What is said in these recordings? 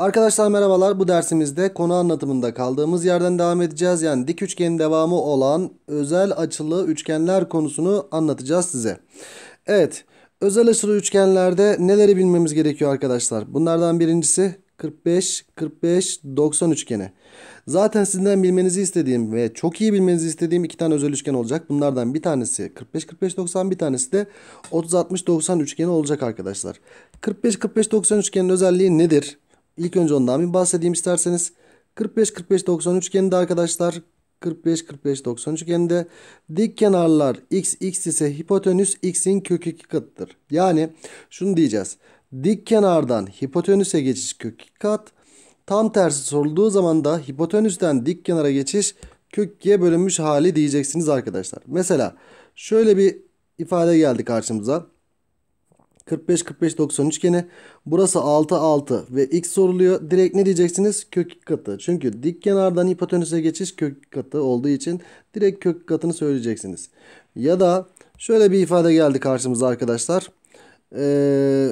Arkadaşlar merhabalar bu dersimizde konu anlatımında kaldığımız yerden devam edeceğiz. Yani dik üçgenin devamı olan özel açılı üçgenler konusunu anlatacağız size. Evet özel açılı üçgenlerde neleri bilmemiz gerekiyor arkadaşlar? Bunlardan birincisi 45, 45, 90 üçgeni. Zaten sizden bilmenizi istediğim ve çok iyi bilmenizi istediğim iki tane özel üçgen olacak. Bunlardan bir tanesi 45, 45, 90 bir tanesi de 30, 60, 90 üçgeni olacak arkadaşlar. 45, 45, 90 üçgenin özelliği nedir? İlk önce ondan bir bahsedeyim isterseniz. 45-45-90 üçgeninde arkadaşlar 45-45-90 üçgeninde dik kenarlar x x ise hipotenüs x'in kök 2 katıdır. Yani şunu diyeceğiz. Dik kenardan hipotenüse geçiş kök 2 kat. Tam tersi sorulduğu zaman da hipotenüsten dik kenara geçiş kök 2'ye bölünmüş hali diyeceksiniz arkadaşlar. Mesela şöyle bir ifade geldi karşımıza. 45 45 90 üçgeni. Burası 6 6 ve x soruluyor. Direkt ne diyeceksiniz? Kök katı. Çünkü dik kenardan hipotenüse geçiş kök katı olduğu için direkt kök katını söyleyeceksiniz. Ya da şöyle bir ifade geldi karşımıza arkadaşlar. Ee,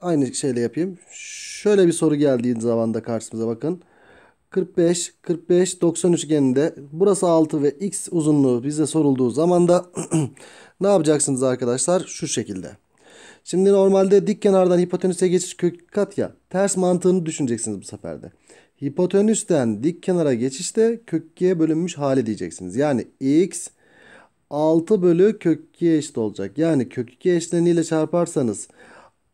aynı şeyle yapayım. Şöyle bir soru geldiği zaman da karşımıza bakın. 45, 45, 90 üçgeninde burası 6 ve x uzunluğu bize sorulduğu zaman da ne yapacaksınız arkadaşlar? Şu şekilde. Şimdi normalde dik kenardan hipotenüse geçiş kök kat ya. Ters mantığını düşüneceksiniz bu seferde. Hipotenüsten dik kenara geçişte kök bölünmüş hali diyeceksiniz. Yani x 6 bölü kök eşit olacak. Yani kök eşleniyle çarparsanız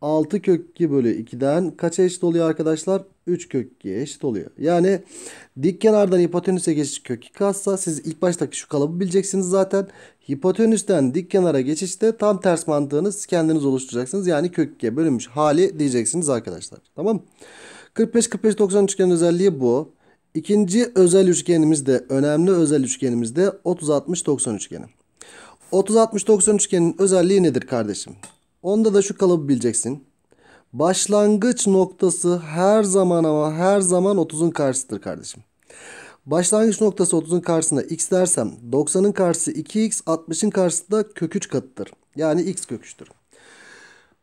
6 kök bölü 2'den kaça eşit oluyor arkadaşlar? 3 kök 2'ye eşit oluyor. Yani dik kenardan hipotenüse geçiş kök 2 katsa siz ilk baştaki şu kalıbı bileceksiniz zaten. Hipotenüsten dik kenara geçişte tam ters mantığınız kendiniz oluşturacaksınız. Yani kök 2'ye bölünmüş hali diyeceksiniz arkadaşlar. Tamam 45-45-90 üçgenin özelliği bu. İkinci özel üçgenimiz de önemli özel üçgenimiz de 30-60-90 üçgeni. 30-60-90 üçgenin özelliği nedir kardeşim? Onda da şu kalıbı bileceksin. Başlangıç noktası her zaman ama her zaman 30'un karşısıdır kardeşim. Başlangıç noktası 30'un karşısında x dersem 90'ın karşısı 2x 60'ın karşısında kök 3 katıdır. Yani x kök 3'tür.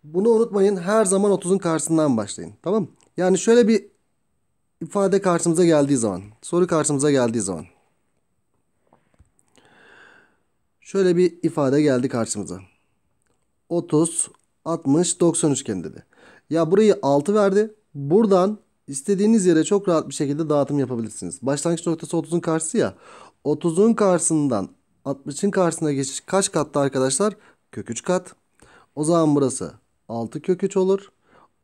Bunu unutmayın her zaman 30'un karşısından başlayın. Tamam Yani şöyle bir ifade karşımıza geldiği zaman soru karşımıza geldiği zaman. Şöyle bir ifade geldi karşımıza. 30, 60, 90 üçgeni dedi. Ya burayı 6 verdi. Buradan istediğiniz yere çok rahat bir şekilde dağıtım yapabilirsiniz. Başlangıç noktası 30'un karşısı ya. 30'un karşısından 60'ın karşısına geçiş kaç kattı arkadaşlar? Kök 3 kat. O zaman burası 6 kök 3 olur.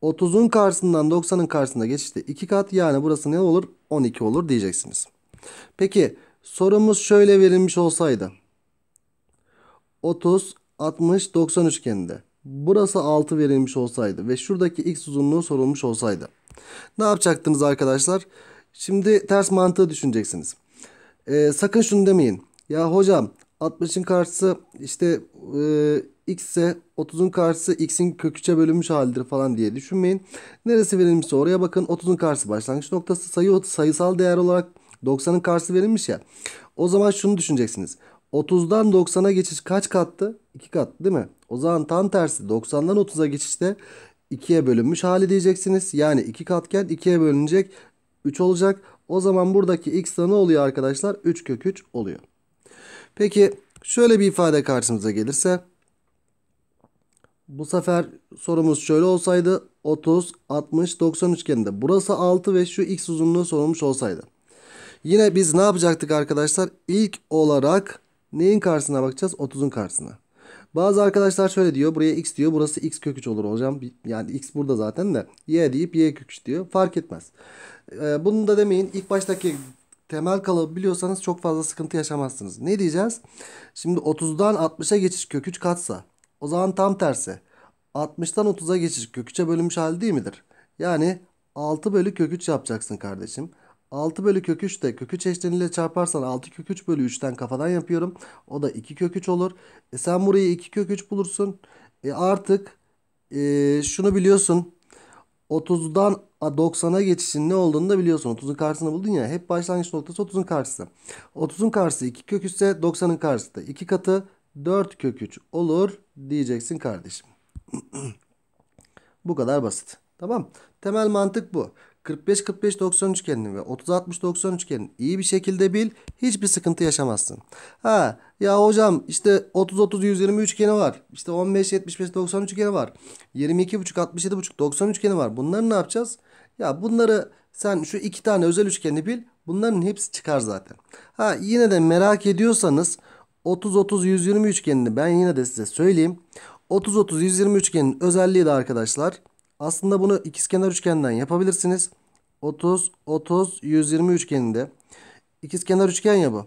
30'un karşısından 90'ın karşısına geçişte 2 kat yani burası ne olur? 12 olur diyeceksiniz. Peki sorumuz şöyle verilmiş olsaydı. 30, 60, 90 üçgeninde burası 6 verilmiş olsaydı ve şuradaki x uzunluğu sorulmuş olsaydı ne yapacaktınız arkadaşlar? Şimdi ters mantığı düşüneceksiniz. Ee, sakın şunu demeyin. Ya hocam 60'ın karşısı işte e, x ise 30'un karşısı x'in kök bölünmüş halidir falan diye düşünmeyin. Neresi verilmişse oraya bakın. 30'un karşısı başlangıç noktası sayı sayısal değer olarak 90'ın karşısı verilmiş ya. O zaman şunu düşüneceksiniz. 30'dan 90'a geçiş kaç kattı? 2 kat değil mi? O zaman tam tersi 90'dan 30'a geçişte 2'ye bölünmüş hali diyeceksiniz. Yani 2 katken 2'ye bölünecek 3 olacak. O zaman buradaki x da ne oluyor arkadaşlar? 3 kök 3 oluyor. Peki şöyle bir ifade karşımıza gelirse. Bu sefer sorumuz şöyle olsaydı 30, 60, 90 üçgeninde burası 6 ve şu x uzunluğu sorulmuş olsaydı. Yine biz ne yapacaktık arkadaşlar? İlk olarak Neyin karşısına bakacağız? 30'un karşısına. Bazı arkadaşlar şöyle diyor. Buraya x diyor. Burası x kök 3 olur hocam. Yani x burada zaten de. Y deyip y kök 3 diyor. Fark etmez. Ee, bunu da demeyin. İlk baştaki temel kalıbı biliyorsanız çok fazla sıkıntı yaşamazsınız. Ne diyeceğiz? Şimdi 30'dan 60'a geçiş kök 3 katsa. O zaman tam tersi. 60'dan 30'a geçiş kök 3'e bölünmüş hali değil midir? Yani 6 bölü kök 3 yapacaksın kardeşim. 6 bölü kök 3 de kök 3 eşleniyle çarparsan 6 kök 3 bölü 3'ten kafadan yapıyorum. O da 2 kök 3 olur. E sen burayı 2 kök 3 bulursun. E artık e, şunu biliyorsun. 30'dan 90'a geçişin ne olduğunu da biliyorsun. 30'un karşısını buldun ya. Hep başlangıç noktası 30'un karşısı. 30'un karşısı 2 kök 3 ise 90'ın karşısı da 2 katı 4 kök 3 olur diyeceksin kardeşim. bu kadar basit. Tamam. Temel mantık bu. 45-45-90 üçgenini ve 30-60-90 üçgenini iyi bir şekilde bil. Hiçbir sıkıntı yaşamazsın. Ha ya hocam işte 30-30-120 üçgeni var. İşte 15-75-90 üçgeni var. 22,5-67,5-90 üçgeni var. Bunları ne yapacağız? Ya bunları sen şu iki tane özel üçgeni bil. Bunların hepsi çıkar zaten. Ha yine de merak ediyorsanız 30-30-120 üçgenini ben yine de size söyleyeyim. 30-30-120 üçgenin özelliği de arkadaşlar aslında bunu ikizkenar üçgenden yapabilirsiniz. 30, 30, 120 üçgeninde. İkizkenar üçgen ya bu.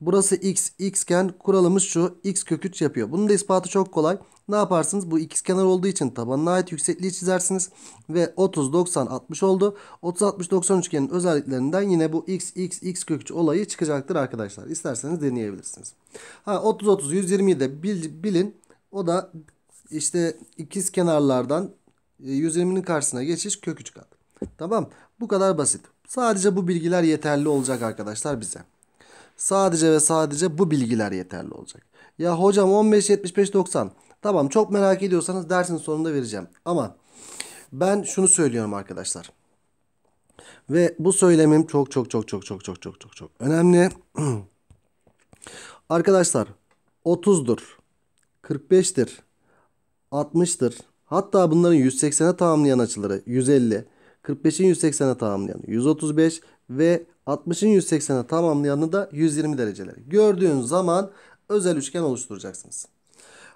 Burası x, xken kuralımız şu. x kök 3 yapıyor. Bunun da ispatı çok kolay. Ne yaparsınız? Bu ikizkenar olduğu için tabanına ait yüksekliği çizersiniz. Ve 30, 90, 60 oldu. 30, 60, 90 üçgenin özelliklerinden yine bu x, x, x kök 3 olayı çıkacaktır arkadaşlar. İsterseniz deneyebilirsiniz. Ha 30, 30, 120'yi de bil, bilin. O da işte ikiz kenarlardan 120'nin e, karşısına geçiş kök 3 kat. Tamam bu kadar basit. Sadece bu bilgiler yeterli olacak arkadaşlar bize. Sadece ve sadece bu bilgiler yeterli olacak. Ya hocam 15, 75, 90. Tamam çok merak ediyorsanız dersin sonunda vereceğim. Ama ben şunu söylüyorum arkadaşlar. Ve bu söylemim çok çok çok çok çok çok çok çok çok önemli. arkadaşlar 30'dur. 45'tir. 60'tır. Hatta bunların 180'e tamamlayan açıları 150, 45'in 180'e tamamlayan 135 ve 60'ın 180'e tamamlayanı da 120 dereceleri. Gördüğün zaman özel üçgen oluşturacaksınız.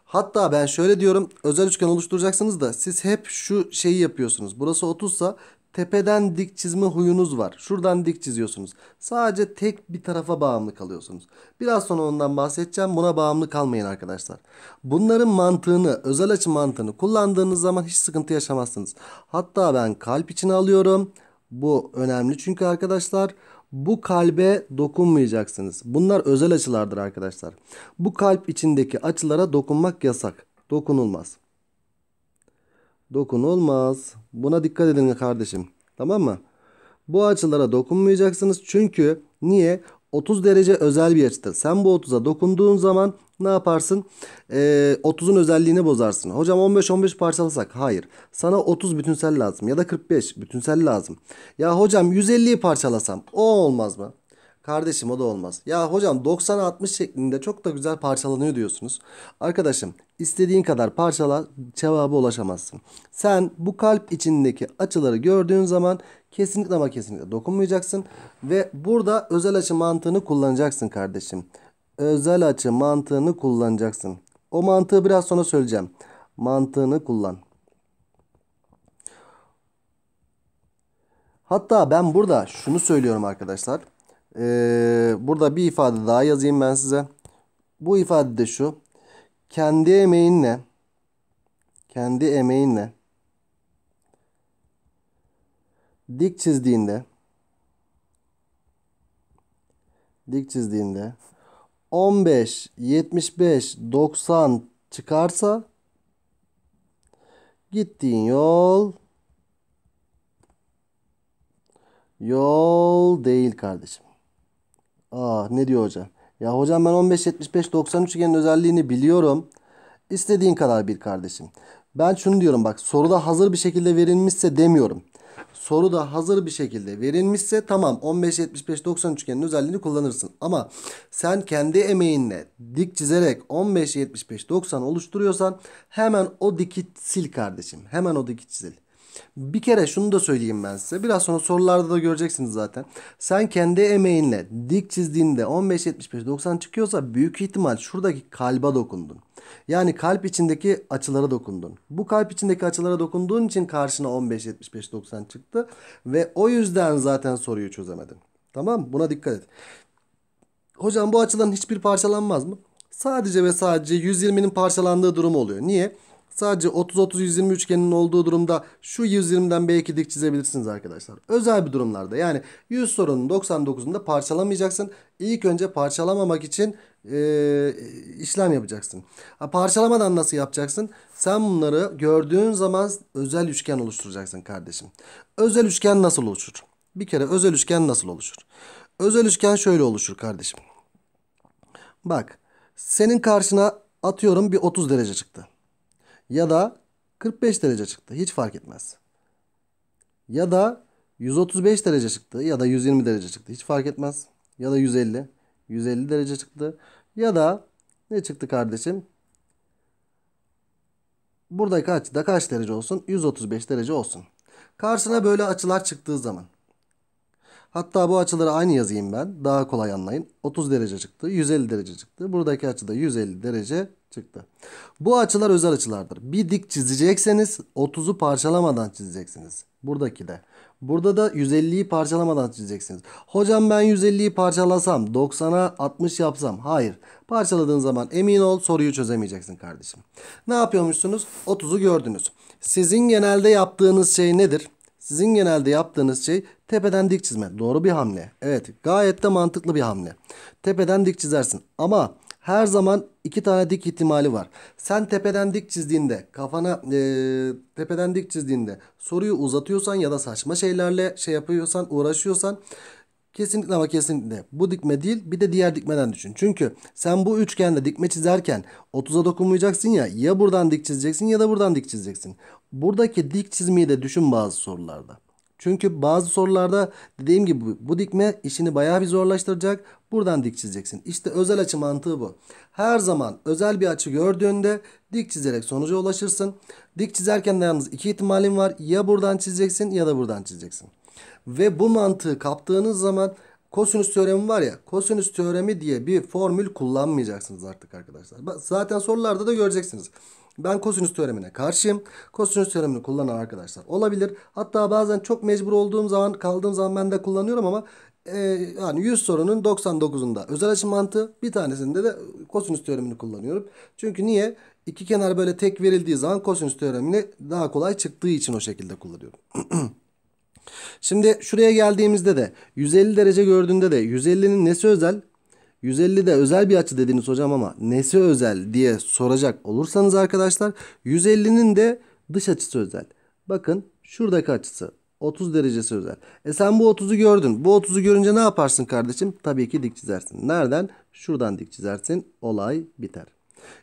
Hatta ben şöyle diyorum özel üçgen oluşturacaksınız da siz hep şu şeyi yapıyorsunuz. Burası 30 sa tepeden dik çizme huyunuz var. Şuradan dik çiziyorsunuz. Sadece tek bir tarafa bağımlı kalıyorsunuz. Biraz sonra ondan bahsedeceğim. Buna bağımlı kalmayın arkadaşlar. Bunların mantığını, özel açı mantığını kullandığınız zaman hiç sıkıntı yaşamazsınız. Hatta ben kalp içine alıyorum. Bu önemli çünkü arkadaşlar bu kalbe dokunmayacaksınız. Bunlar özel açılardır arkadaşlar. Bu kalp içindeki açılara dokunmak yasak. Dokunulmaz dokunulmaz. Buna dikkat edin kardeşim. Tamam mı? Bu açılara dokunmayacaksınız. Çünkü niye? 30 derece özel bir açıdır. Sen bu 30'a dokunduğun zaman ne yaparsın? Ee, 30'un özelliğini bozarsın. Hocam 15-15 parçalasak. Hayır. Sana 30 bütünsel lazım. Ya da 45 bütünsel lazım. Ya hocam 150'yi parçalasam. O olmaz mı? Kardeşim o da olmaz. Ya hocam 90 60 şeklinde çok da güzel parçalanıyor diyorsunuz. Arkadaşım istediğin kadar parçala cevaba ulaşamazsın. Sen bu kalp içindeki açıları gördüğün zaman kesinlikle ama kesinlikle dokunmayacaksın. Ve burada özel açı mantığını kullanacaksın kardeşim. Özel açı mantığını kullanacaksın. O mantığı biraz sonra söyleyeceğim. Mantığını kullan. Hatta ben burada şunu söylüyorum arkadaşlar. Ee, burada bir ifade daha yazayım ben size. Bu ifade de şu. Kendi emeğinle kendi emeğinle dik çizdiğinde dik çizdiğinde 15, 75, 90 çıkarsa gittiğin yol yol değil kardeşim. Aa ah, ne diyor hocam? Ya hocam ben 15-75-90 üçgenin özelliğini biliyorum. İstediğin kadar bir kardeşim. Ben şunu diyorum bak soruda hazır bir şekilde verilmişse demiyorum. Soruda hazır bir şekilde verilmişse tamam 15-75-90 üçgenin özelliğini kullanırsın. Ama sen kendi emeğinle dik çizerek 15-75-90 oluşturuyorsan hemen o diki sil kardeşim. Hemen o diki çizil. Bir kere şunu da söyleyeyim ben size. Biraz sonra sorularda da göreceksiniz zaten. Sen kendi emeğinle dik çizdiğinde 15-75-90 çıkıyorsa büyük ihtimal şuradaki kalba dokundun. Yani kalp içindeki açılara dokundun. Bu kalp içindeki açılara dokunduğun için karşına 15-75-90 çıktı. Ve o yüzden zaten soruyu çözemedin. Tamam Buna dikkat et. Hocam bu açıların hiçbir parçalanmaz mı? Sadece ve sadece 120'nin parçalandığı durum oluyor. Niye? Niye? Sadece 30-30-120 üçgeninin olduğu durumda şu 120'den belki dik çizebilirsiniz arkadaşlar. Özel bir durumlarda yani 100 sorunun 99'unda parçalamayacaksın. İlk önce parçalamamak için e, işlem yapacaksın. parçalamadan nasıl yapacaksın? Sen bunları gördüğün zaman özel üçgen oluşturacaksın kardeşim. Özel üçgen nasıl oluşur? Bir kere özel üçgen nasıl oluşur? Özel üçgen şöyle oluşur kardeşim. Bak senin karşına atıyorum bir 30 derece çıktı ya da 45 derece çıktı. Hiç fark etmez. Ya da 135 derece çıktı ya da 120 derece çıktı. Hiç fark etmez. Ya da 150. 150 derece çıktı. Ya da ne çıktı kardeşim? Burada kaç da kaç derece olsun? 135 derece olsun. Karşına böyle açılar çıktığı zaman. Hatta bu açıları aynı yazayım ben. Daha kolay anlayın. 30 derece çıktı. 150 derece çıktı. Buradaki açı da 150 derece çıktı. Bu açılar özel açılardır. Bir dik çizecekseniz 30'u parçalamadan çizeceksiniz. Buradaki de. Burada da 150'yi parçalamadan çizeceksiniz. Hocam ben 150'yi parçalasam 90'a 60 yapsam. Hayır. Parçaladığın zaman emin ol soruyu çözemeyeceksin kardeşim. Ne yapıyormuşsunuz? 30'u gördünüz. Sizin genelde yaptığınız şey nedir? Sizin genelde yaptığınız şey tepeden dik çizme. Doğru bir hamle. Evet gayet de mantıklı bir hamle. Tepeden dik çizersin. Ama her zaman iki tane dik ihtimali var. Sen tepeden dik çizdiğinde kafana e, tepeden dik çizdiğinde soruyu uzatıyorsan ya da saçma şeylerle şey yapıyorsan uğraşıyorsan Kesinlikle ama kesinlikle bu dikme değil bir de diğer dikmeden düşün. Çünkü sen bu üçgende dikme çizerken 30'a dokunmayacaksın ya ya buradan dik çizeceksin ya da buradan dik çizeceksin. Buradaki dik çizmeyi de düşün bazı sorularda. Çünkü bazı sorularda dediğim gibi bu dikme işini bayağı bir zorlaştıracak. Buradan dik çizeceksin. İşte özel açı mantığı bu. Her zaman özel bir açı gördüğünde dik çizerek sonuca ulaşırsın. Dik çizerken de yalnız iki ihtimalin var. Ya buradan çizeceksin ya da buradan çizeceksin. Ve bu mantığı kaptığınız zaman kosinüs teoremi var ya. Kosinüs teoremi diye bir formül kullanmayacaksınız artık arkadaşlar. Zaten sorularda da göreceksiniz. Ben kosinüs teoremine karşıyım. Kosinüs teoremini kullanan arkadaşlar olabilir. Hatta bazen çok mecbur olduğum zaman kaldığım zaman ben de kullanıyorum ama e, yani 100 sorunun 99'unda özel açı mantığı bir tanesinde de kosinüs teoremini kullanıyorum. Çünkü niye? İki kenar böyle tek verildiği zaman kosinüs teoremini daha kolay çıktığı için o şekilde kullanıyorum. Şimdi şuraya geldiğimizde de 150 derece gördüğünde de 150'nin nesi özel? 150 de özel bir açı dediniz hocam ama nesi özel diye soracak olursanız arkadaşlar 150'nin de dış açısı özel. Bakın şuradaki açısı 30 derecesi özel. E sen bu 30'u gördün. Bu 30'u görünce ne yaparsın kardeşim? Tabii ki dik çizersin. Nereden? Şuradan dik çizersin. Olay biter.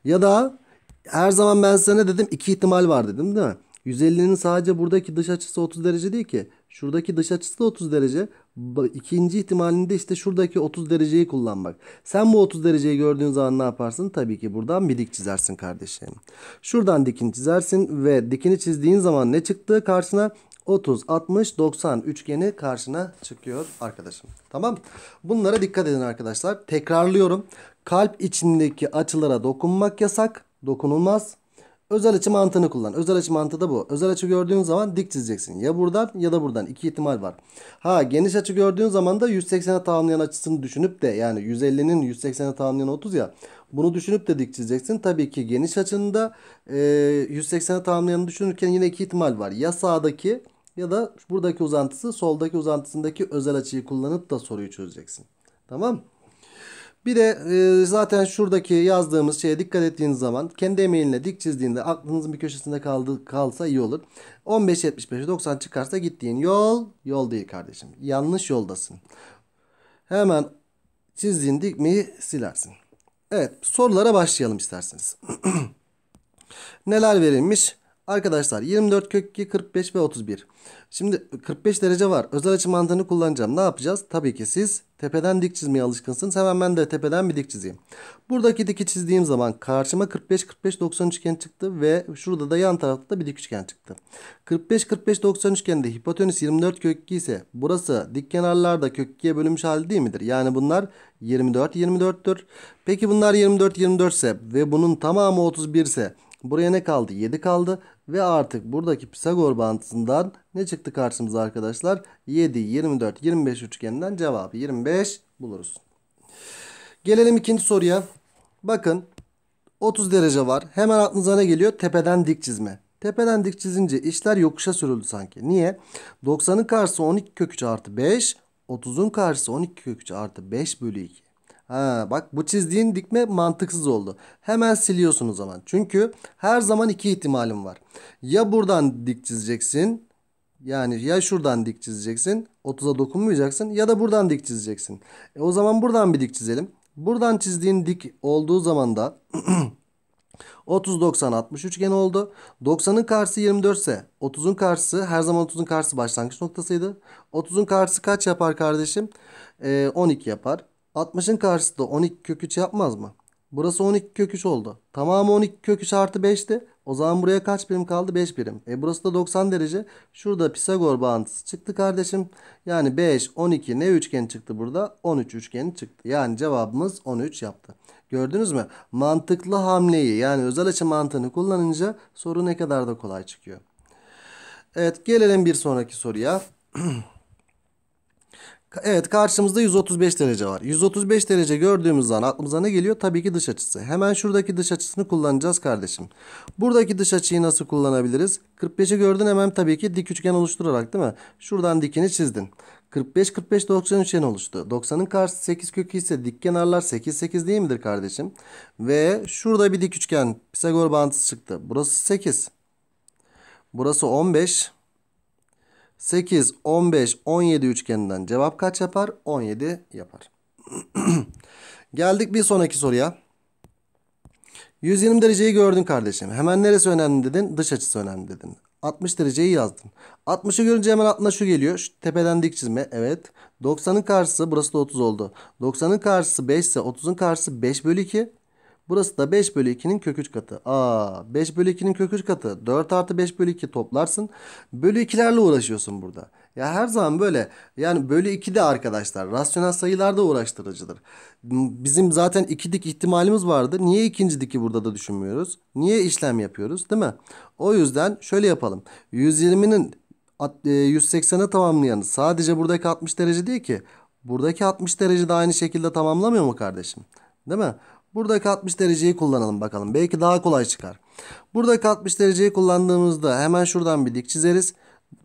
Ya da her zaman ben size dedim? iki ihtimal var dedim değil mi? 150'nin sadece buradaki dış açısı 30 derece değil ki. Şuradaki dış açısı da 30 derece. İkinci ihtimalinde işte şuradaki 30 dereceyi kullanmak. Sen bu 30 dereceyi gördüğün zaman ne yaparsın? Tabii ki buradan bir dik çizersin kardeşim. Şuradan dikini çizersin ve dikini çizdiğin zaman ne çıktı karşına? 30, 60, 90 üçgeni karşına çıkıyor arkadaşım. Tamam. Bunlara dikkat edin arkadaşlar. Tekrarlıyorum. Kalp içindeki açılara dokunmak yasak. Dokunulmaz. Özel açı mantığını kullan. Özel açı mantığı da bu. Özel açı gördüğün zaman dik çizeceksin. Ya buradan ya da buradan. iki ihtimal var. Ha geniş açı gördüğün zaman da 180'e tamamlayan açısını düşünüp de yani 150'nin 180'e tamamlayan 30 ya. Bunu düşünüp de dik çizeceksin. Tabii ki geniş açında e, 180'e tamamlayanı düşünürken yine iki ihtimal var. Ya sağdaki ya da buradaki uzantısı soldaki uzantısındaki özel açıyı kullanıp da soruyu çözeceksin. Tamam mı? Bir de e, zaten şuradaki yazdığımız şeye dikkat ettiğiniz zaman kendi emeğinle dik çizdiğinde aklınızın bir köşesinde kaldı, kalsa iyi olur. 15, 75, 90 çıkarsa gittiğin yol yol değil kardeşim. Yanlış yoldasın. Hemen çizdiğin dikmeyi silersin. Evet sorulara başlayalım isterseniz. Neler verilmiş? Arkadaşlar 24 kök 2 45 ve 31. Şimdi 45 derece var. Özel açı mantığını kullanacağım. Ne yapacağız? Tabii ki siz Tepeden dik çizmeye alışkınsınız. Hemen ben de tepeden bir dik çizeyim. Buradaki diki çizdiğim zaman karşıma 45-45-90 üçgen çıktı ve şurada da yan tarafta da bir dik üçgen çıktı. 45-45-90 üçgende hipotenüs 24 kök 2 ise burası dik kenarlarda kök 2'ye bölünmüş hali değil midir? Yani bunlar 24-24'tür. Peki bunlar 24-24 ise ve bunun tamamı 31 ise buraya ne kaldı? 7 kaldı ve artık buradaki Pisagor bantısından ne çıktı karşımıza arkadaşlar? 7, 24, 25 üçgeninden cevabı 25 buluruz. Gelelim ikinci soruya. Bakın 30 derece var. Hemen aklınıza ne geliyor? Tepeden dik çizme. Tepeden dik çizince işler yokuşa sürüldü sanki. Niye? 90'ın karşısı 12 kök 3 artı 5. 30'un karşısı 12 kök 3 artı 5 bölü 2. Ha, bak bu çizdiğin dikme mantıksız oldu. Hemen siliyorsun o zaman. Çünkü her zaman iki ihtimalim var. Ya buradan dik çizeceksin. Yani ya şuradan dik çizeceksin. 30'a dokunmayacaksın. Ya da buradan dik çizeceksin. E, o zaman buradan bir dik çizelim. Buradan çizdiğin dik olduğu zaman da 30 90 60 üçgen oldu. 90'ın karşısı 24 ise 30'un karşısı her zaman 30'un karşısı başlangıç noktasıydı. 30'un karşısı kaç yapar kardeşim? Ee, 12 yapar. 60'ın karşısında 12 kök 3 yapmaz mı? Burası 12 kök 3 oldu. Tamamı 12 kök 3 artı 5'ti. O zaman buraya kaç birim kaldı? 5 birim. E burası da 90 derece. Şurada Pisagor bağıntısı çıktı kardeşim. Yani 5, 12 ne üçgen çıktı burada? 13 üçgeni çıktı. Yani cevabımız 13 yaptı. Gördünüz mü? Mantıklı hamleyi yani özel açı mantığını kullanınca soru ne kadar da kolay çıkıyor. Evet gelelim bir sonraki soruya. Evet karşımızda 135 derece var. 135 derece gördüğümüz zaman aklımıza ne geliyor? Tabii ki dış açısı. Hemen şuradaki dış açısını kullanacağız kardeşim. Buradaki dış açıyı nasıl kullanabiliriz? 45'i gördün hemen tabii ki dik üçgen oluşturarak değil mi? Şuradan dikini çizdin. 45 45 90 üçgen oluştu. 90'ın karşısı 8 kökü ise dik kenarlar 8 8 değil midir kardeşim? Ve şurada bir dik üçgen Pisagor bağıntısı çıktı. Burası 8. Burası 15. 8, 15, 17 üçgeninden cevap kaç yapar? 17 yapar. Geldik bir sonraki soruya. 120 dereceyi gördün kardeşim. Hemen neresi önemli dedin? Dış açısı önemli dedin. 60 dereceyi yazdın. 60'ı görünce hemen altına şu geliyor. Şu tepeden dik çizme. Evet. 90'ın karşısı burası da 30 oldu. 90'ın karşısı 5 ise 30'un karşısı 5 bölü 2. Burası da 5 bölü 2'nin kök 3 katı. Aa, 5 bölü 2'nin kök 3 katı. 4 artı 5 bölü 2 toplarsın. Bölü 2'lerle uğraşıyorsun burada. Ya her zaman böyle. Yani bölü 2 de arkadaşlar. Rasyonel sayılar da uğraştırıcıdır. Bizim zaten iki dik ihtimalimiz vardı. Niye ikinci diki burada da düşünmüyoruz? Niye işlem yapıyoruz değil mi? O yüzden şöyle yapalım. 120'nin 180'e tamamlayanı sadece buradaki 60 derece değil ki. Buradaki 60 derece de aynı şekilde tamamlamıyor mu kardeşim? Değil mi? Buradaki 60 dereceyi kullanalım bakalım. Belki daha kolay çıkar. Buradaki 60 dereceyi kullandığımızda hemen şuradan bir dik çizeriz.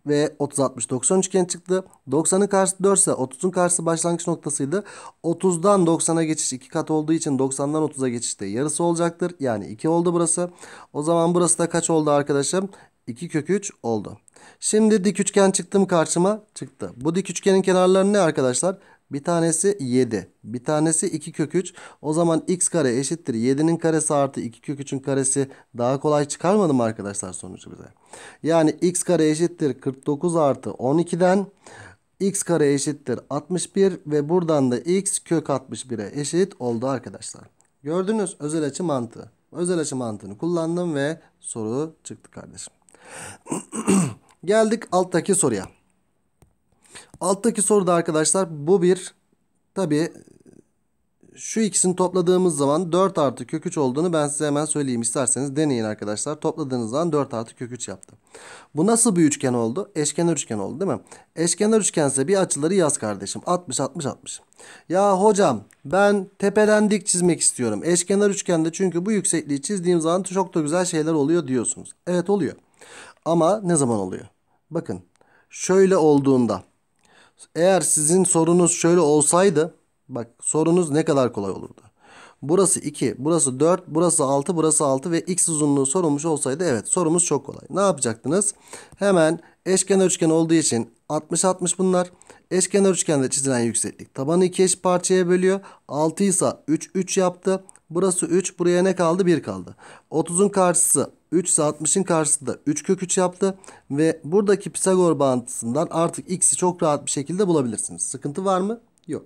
Ve 30 60 90 üçgen çıktı. 90'ın karşısı 4 ise 30'un karşısı başlangıç noktasıydı. 30'dan 90'a geçiş 2 kat olduğu için 90'dan 30'a geçişte yarısı olacaktır. Yani 2 oldu burası. O zaman burası da kaç oldu arkadaşım? 2 kök 3 oldu. Şimdi dik üçgen çıktı mı karşıma? Çıktı. Bu dik üçgenin kenarları ne arkadaşlar? Bir tanesi 7. Bir tanesi 2 kök 3. O zaman x kare eşittir. 7'nin karesi artı 2 kök 3'ün karesi daha kolay çıkarmadı mı arkadaşlar sonucu bize? Yani x kare eşittir 49 artı 12'den x kare eşittir 61 ve buradan da x kök 61'e eşit oldu arkadaşlar. Gördünüz özel açı mantığı. Özel açı mantığını kullandım ve soru çıktı kardeşim. Geldik alttaki soruya. Alttaki soruda arkadaşlar bu bir tabi şu ikisini topladığımız zaman 4 artı kök 3 olduğunu ben size hemen söyleyeyim. isterseniz deneyin arkadaşlar. Topladığınız zaman 4 artı kök 3 yaptı. Bu nasıl bir üçgen oldu? Eşkenar üçgen oldu değil mi? Eşkenar üçgense bir açıları yaz kardeşim. 60 60 60. Ya hocam ben tepeden dik çizmek istiyorum. Eşkenar üçgende çünkü bu yüksekliği çizdiğim zaman çok da güzel şeyler oluyor diyorsunuz. Evet oluyor. Ama ne zaman oluyor? Bakın şöyle olduğunda eğer sizin sorunuz şöyle olsaydı bak sorunuz ne kadar kolay olurdu. Burası 2, burası 4, burası 6, burası 6 ve x uzunluğu sorulmuş olsaydı evet sorumuz çok kolay. Ne yapacaktınız? Hemen eşkenar üçgen olduğu için 60-60 bunlar. Eşkenar üçgende çizilen yükseklik tabanı iki eş parçaya bölüyor. 6 ise 3-3 yaptı. Burası 3 buraya ne kaldı? 1 kaldı. 30'un karşısı 3 ise 60'ın karşısında 3 kök 3 yaptı. Ve buradaki Pisagor bağıntısından artık x'i çok rahat bir şekilde bulabilirsiniz. Sıkıntı var mı? Yok.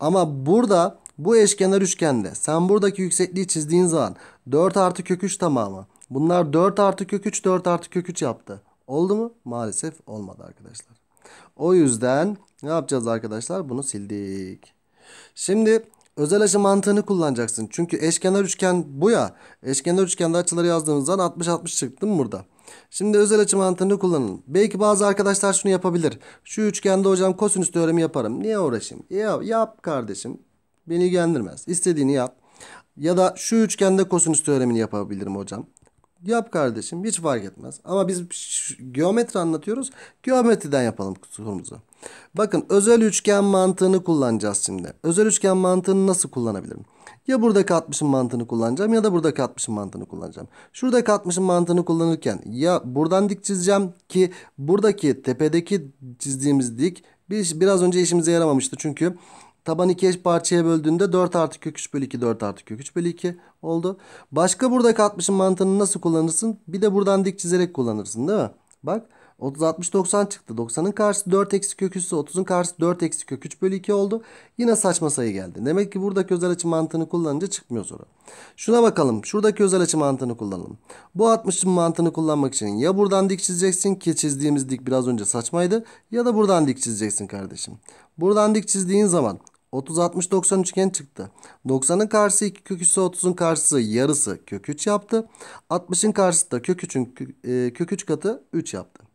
Ama burada bu eşkenar üçgende sen buradaki yüksekliği çizdiğin zaman 4 artı kök 3 tamamı. Bunlar 4 artı kök 3 4 artı kök 3 yaptı. Oldu mu? Maalesef olmadı arkadaşlar. O yüzden ne yapacağız arkadaşlar? Bunu sildik. Şimdi özel açı mantığını kullanacaksın. Çünkü eşkenar üçgen bu ya. Eşkenar üçgende açıları yazdığımızdan 60-60 çıktı mı burada. Şimdi özel açı mantığını kullanın. Belki bazı arkadaşlar şunu yapabilir. Şu üçgende hocam kosinüs teoremi yaparım. Niye uğraşayım? Ya yap kardeşim. Beni ilgilendirmez. İstediğini yap. Ya da şu üçgende kosinüs teoremini yapabilirim hocam. Yap kardeşim hiç fark etmez. Ama biz geometri anlatıyoruz. Geometriden yapalım sorumuzu. Bakın özel üçgen mantığını kullanacağız şimdi. Özel üçgen mantığını nasıl kullanabilirim? Ya burada katmışım mantığını kullanacağım ya da burada katmışım mantığını kullanacağım. Şurada katmışım mantığını kullanırken ya buradan dik çizeceğim ki buradaki tepedeki çizdiğimiz dik biz biraz önce işimize yaramamıştı. Çünkü Tabanı iki eş parçaya böldüğünde 4 artı kök 3 bölü 2 4 artı kök 3 bölü 2 oldu. Başka burada katmışın mantığını nasıl kullanırsın? Bir de buradan dik çizerek kullanırsın değil mi? Bak 30 60 90 çıktı. 90'ın karşısı 4 eksi kök 3 30'un karşısı 4 eksi kök 3 bölü 2 oldu. Yine saçma sayı geldi. Demek ki buradaki özel açı mantığını kullanınca çıkmıyor soru. Şuna bakalım. Şuradaki özel açı mantığını kullanalım. Bu 60'ın mantığını kullanmak için ya buradan dik çizeceksin ki çizdiğimiz dik biraz önce saçmaydı. Ya da buradan dik çizeceksin kardeşim. Buradan dik çizdiğin zaman 30 60 90 üçgen çıktı. 90'ın karşısı 2 kök 3 30'un karşısı yarısı kök 3 yaptı. 60'ın karşısı da kök 3'ün e, kök 3 katı 3 yaptı.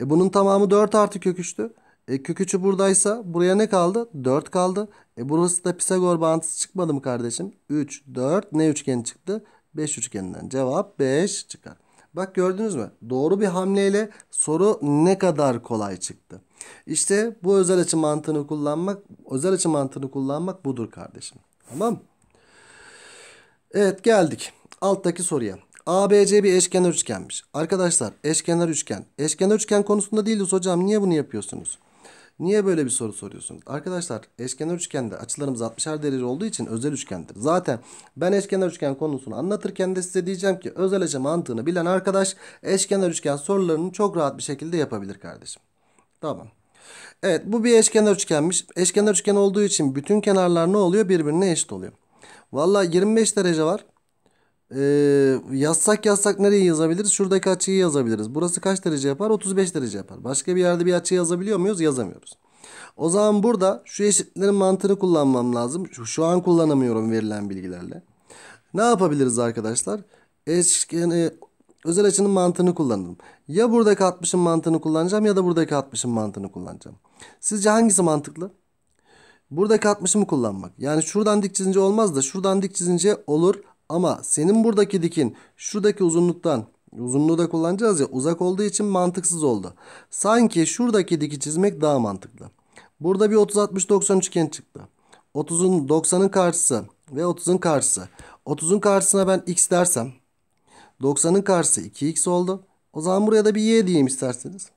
E bunun tamamı 4 artı kök 3'tü. E kök 3'ü buradaysa buraya ne kaldı? 4 kaldı. E burası da Pisagor bağıntısı çıkmadı mı kardeşim? 3, 4 ne üçgeni çıktı? 5 üçgeninden cevap 5 çıkar. Bak gördünüz mü? Doğru bir hamleyle soru ne kadar kolay çıktı. İşte bu özel açı mantığını kullanmak, özel açı mantığını kullanmak budur kardeşim. Tamam? Evet geldik alttaki soruya. ABC bir eşkenar üçgenmiş. Arkadaşlar eşkenar üçgen. Eşkenar üçgen konusunda değiliz hocam. Niye bunu yapıyorsunuz? Niye böyle bir soru soruyorsunuz? Arkadaşlar eşkenar üçgende açılarımız 60'er derece olduğu için özel üçgendir. Zaten ben eşkenar üçgen konusunu anlatırken de size diyeceğim ki özel açı mantığını bilen arkadaş eşkenar üçgen sorularını çok rahat bir şekilde yapabilir kardeşim. Tamam. Evet bu bir eşkenar üçgenmiş. Eşkenar üçgen olduğu için bütün kenarlar ne oluyor? Birbirine eşit oluyor. Valla 25 derece var e, yazsak yazsak nereye yazabiliriz? Şuradaki açıyı yazabiliriz. Burası kaç derece yapar? 35 derece yapar. Başka bir yerde bir açı yazabiliyor muyuz? Yazamıyoruz. O zaman burada şu eşitlerin mantığını kullanmam lazım. Şu, şu an kullanamıyorum verilen bilgilerle. Ne yapabiliriz arkadaşlar? Eşken, e, özel açının mantığını kullanırım. Ya buradaki 60'ın mantığını kullanacağım ya da buradaki 60'ın mantığını kullanacağım. Sizce hangisi mantıklı? Buradaki mı kullanmak. Yani şuradan dik çizince olmaz da şuradan dik çizince olur. Ama senin buradaki dikin şuradaki uzunluktan uzunluğu da kullanacağız ya uzak olduğu için mantıksız oldu. Sanki şuradaki diki çizmek daha mantıklı. Burada bir 30-60-90 üçgen çıktı. 30'un 90'ın karşısı ve 30'un karşısı. 30'un karşısına ben x dersem 90'ın karşısı 2x oldu. O zaman buraya da bir y diyeyim isterseniz.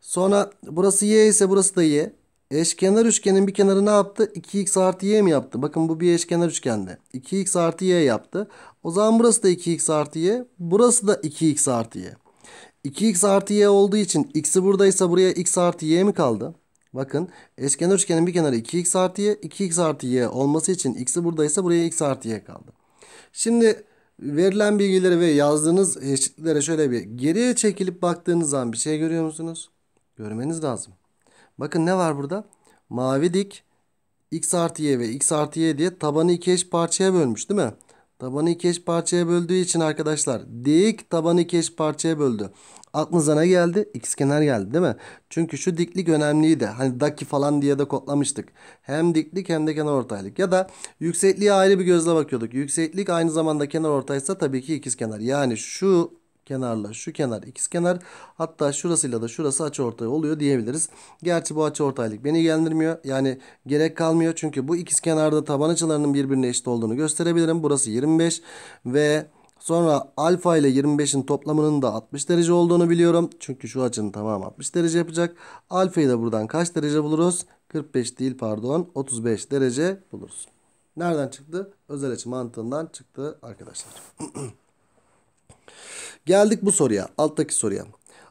Sonra burası y ise burası da y. Eşkenar üçgenin bir kenarı ne yaptı? 2x artı y mi yaptı? Bakın bu bir eşkenar üçgende. 2x artı y yaptı. O zaman burası da 2x artı y. Burası da 2x artı y. 2x artı y olduğu için x'i buradaysa buraya x artı y mi kaldı? Bakın eşkenar üçgenin bir kenarı 2x artı y. 2x artı y olması için x'i buradaysa buraya x artı y kaldı. Şimdi verilen bilgileri ve yazdığınız eşitlere şöyle bir geriye çekilip baktığınız zaman bir şey görüyor musunuz? Görmeniz lazım. Bakın ne var burada? Mavi dik x artı y ve x artı y diye tabanı iki eş parçaya bölmüş değil mi? Tabanı iki eş parçaya böldüğü için arkadaşlar dik tabanı iki eş parçaya böldü. Aklınıza ne geldi? X kenar geldi değil mi? Çünkü şu diklik önemliydi. Hani daki falan diye de kodlamıştık. Hem diklik hem de kenar ortaylık. Ya da yüksekliğe ayrı bir gözle bakıyorduk. Yükseklik aynı zamanda kenar ortaysa tabii ki ikiz kenar. Yani şu kenarla şu kenar x kenar hatta şurasıyla da şurası açıortay oluyor diyebiliriz. Gerçi bu açıortaylık beni ilgilendirmiyor. Yani gerek kalmıyor çünkü bu ikiz kenarda taban açılarının birbirine eşit olduğunu gösterebilirim. Burası 25 ve Sonra alfa ile 25'in toplamının da 60 derece olduğunu biliyorum. Çünkü şu açının tamamı 60 derece yapacak. Alfa'yı da buradan kaç derece buluruz? 45 değil pardon 35 derece buluruz. Nereden çıktı? Özel açı mantığından çıktı arkadaşlar. Geldik bu soruya. Alttaki soruya.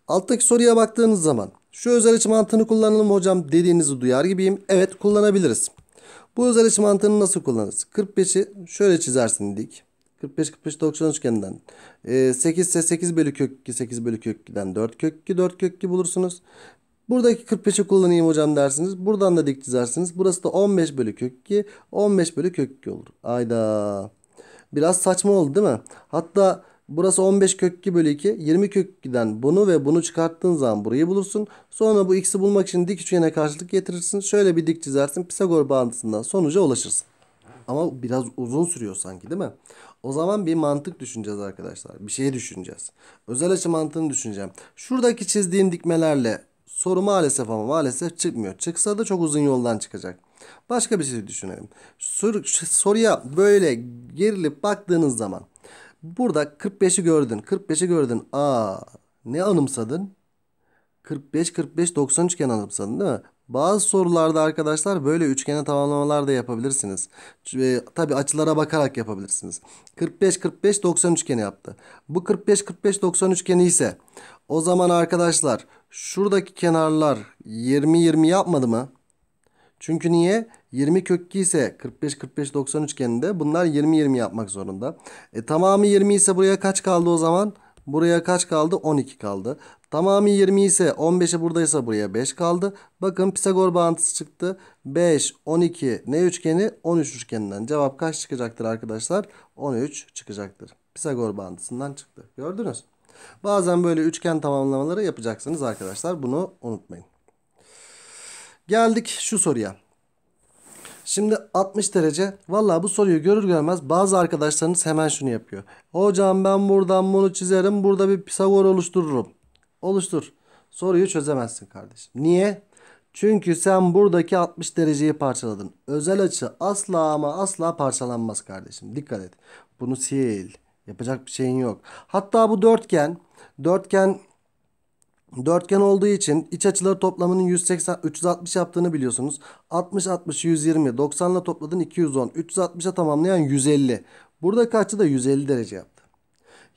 Alttaki soruya baktığınız zaman şu özel açı mantığını kullanalım hocam dediğinizi duyar gibiyim. Evet kullanabiliriz. Bu özel açı mantığını nasıl kullanırız? 45'i şöyle çizersin dik. 45 45 90 üçgeninden. E, ee, 8 ise 8 bölü kök 2 8 bölü kök 2'den 4 kök 2 4 kök 2 bulursunuz. Buradaki 45'i kullanayım hocam dersiniz. Buradan da dik çizersiniz. Burası da 15 bölü kök 2 15 bölü kök 2 olur. Ayda. Biraz saçma oldu değil mi? Hatta Burası 15 kök 2 bölü 2. 20 kök 2'den bunu ve bunu çıkarttığın zaman burayı bulursun. Sonra bu x'i bulmak için dik üçgene karşılık getirirsin. Şöyle bir dik çizersin. Pisagor bağıntısından sonuca ulaşırsın. Ama biraz uzun sürüyor sanki değil mi? O zaman bir mantık düşüneceğiz arkadaşlar. Bir şey düşüneceğiz. Özel açı mantığını düşüneceğim. Şuradaki çizdiğim dikmelerle soru maalesef ama maalesef çıkmıyor. Çıksa da çok uzun yoldan çıkacak. Başka bir şey düşünelim. Sor, soruya böyle gerilip baktığınız zaman Burada 45'i gördün. 45'i gördün. Aa ne anımsadın? 45 45 90 üçgen anımsadın değil mi? Bazı sorularda arkadaşlar böyle üçgene tamamlamalar da yapabilirsiniz. E, Tabi açılara bakarak yapabilirsiniz. 45 45 90 üçgeni yaptı. Bu 45 45 90 üçgeni ise o zaman arkadaşlar şuradaki kenarlar 20 20 yapmadı mı? Çünkü niye? 20 kökü ise 45 45 90 üçgeninde bunlar 20 20 yapmak zorunda. E tamamı 20 ise buraya kaç kaldı o zaman? Buraya kaç kaldı? 12 kaldı. Tamamı 20 ise 15'e buradaysa buraya 5 kaldı. Bakın Pisagor bağıntısı çıktı. 5, 12 ne üçgeni? 13 üçgeninden. Cevap kaç çıkacaktır arkadaşlar? 13 çıkacaktır. Pisagor bağıntısından çıktı. Gördünüz. Bazen böyle üçgen tamamlamaları yapacaksınız arkadaşlar. Bunu unutmayın. Geldik şu soruya. Şimdi 60 derece. Valla bu soruyu görür görmez bazı arkadaşlarınız hemen şunu yapıyor. Hocam ben buradan bunu çizerim. Burada bir Pisagor oluştururum. Oluştur. Soruyu çözemezsin kardeşim. Niye? Çünkü sen buradaki 60 dereceyi parçaladın. Özel açı asla ama asla parçalanmaz kardeşim. Dikkat et. Bunu sil. Yapacak bir şeyin yok. Hatta bu dörtgen. Dörtgen Dörtgen olduğu için iç açıları toplamının 180 360 yaptığını biliyorsunuz. 60 60 120 90 ile topladın 210. 360'a tamamlayan 150. Burada kaçtı da 150 derece yaptı.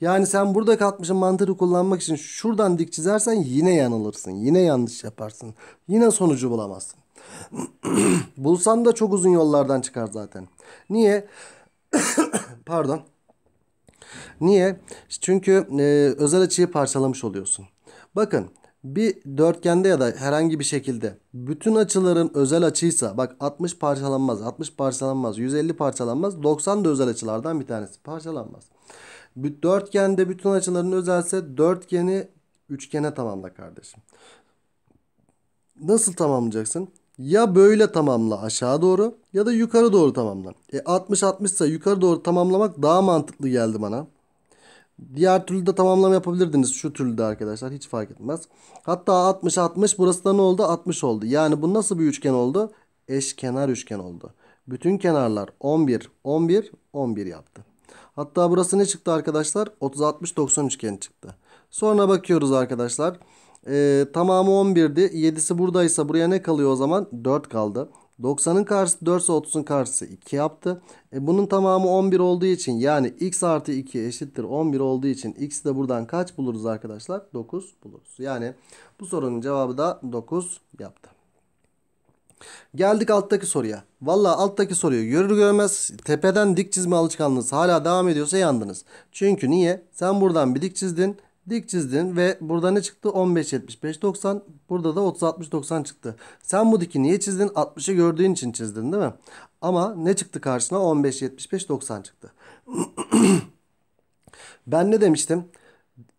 Yani sen burada katmışın mantığı kullanmak için şuradan dik çizersen yine yanılırsın. Yine yanlış yaparsın. Yine sonucu bulamazsın. Bulsan da çok uzun yollardan çıkar zaten. Niye? Pardon. Niye? Çünkü e, özel açıyı parçalamış oluyorsun. Bakın bir dörtgende ya da herhangi bir şekilde bütün açıların özel açıysa bak 60 parçalanmaz, 60 parçalanmaz, 150 parçalanmaz, 90 da özel açılardan bir tanesi parçalanmaz. Dörtgende bütün açıların özelse dörtgeni üçgene tamamla kardeşim. Nasıl tamamlayacaksın? Ya böyle tamamla aşağı doğru ya da yukarı doğru tamamla. E 60 60 ise yukarı doğru tamamlamak daha mantıklı geldi bana. Diğer türlü de tamamlama yapabilirdiniz şu türlü de arkadaşlar hiç fark etmez. Hatta 60 60 burası da ne oldu? 60 oldu. Yani bu nasıl bir üçgen oldu? Eşkenar üçgen oldu. Bütün kenarlar 11 11 11 yaptı. Hatta burası ne çıktı arkadaşlar? 30 60 90 üçgen çıktı. Sonra bakıyoruz arkadaşlar. Ee, tamamı 11'di. 7'si buradaysa buraya ne kalıyor o zaman? 4 kaldı. 90'ın karşısı 4 ise 30'un karşısı 2 yaptı. E bunun tamamı 11 olduğu için yani x artı 2 eşittir 11 olduğu için x de buradan kaç buluruz arkadaşlar? 9 buluruz. Yani bu sorunun cevabı da 9 yaptı. Geldik alttaki soruya. Valla alttaki soruyu görür görmez tepeden dik çizme alışkanlığınız hala devam ediyorsa yandınız. Çünkü niye? Sen buradan bir dik çizdin. Dik çizdin ve burada ne çıktı? 15, 75, 90. Burada da 30, 60, 90 çıktı. Sen bu diki niye çizdin? 60'ı gördüğün için çizdin değil mi? Ama ne çıktı karşısına? 15, 75, 90 çıktı. ben ne demiştim?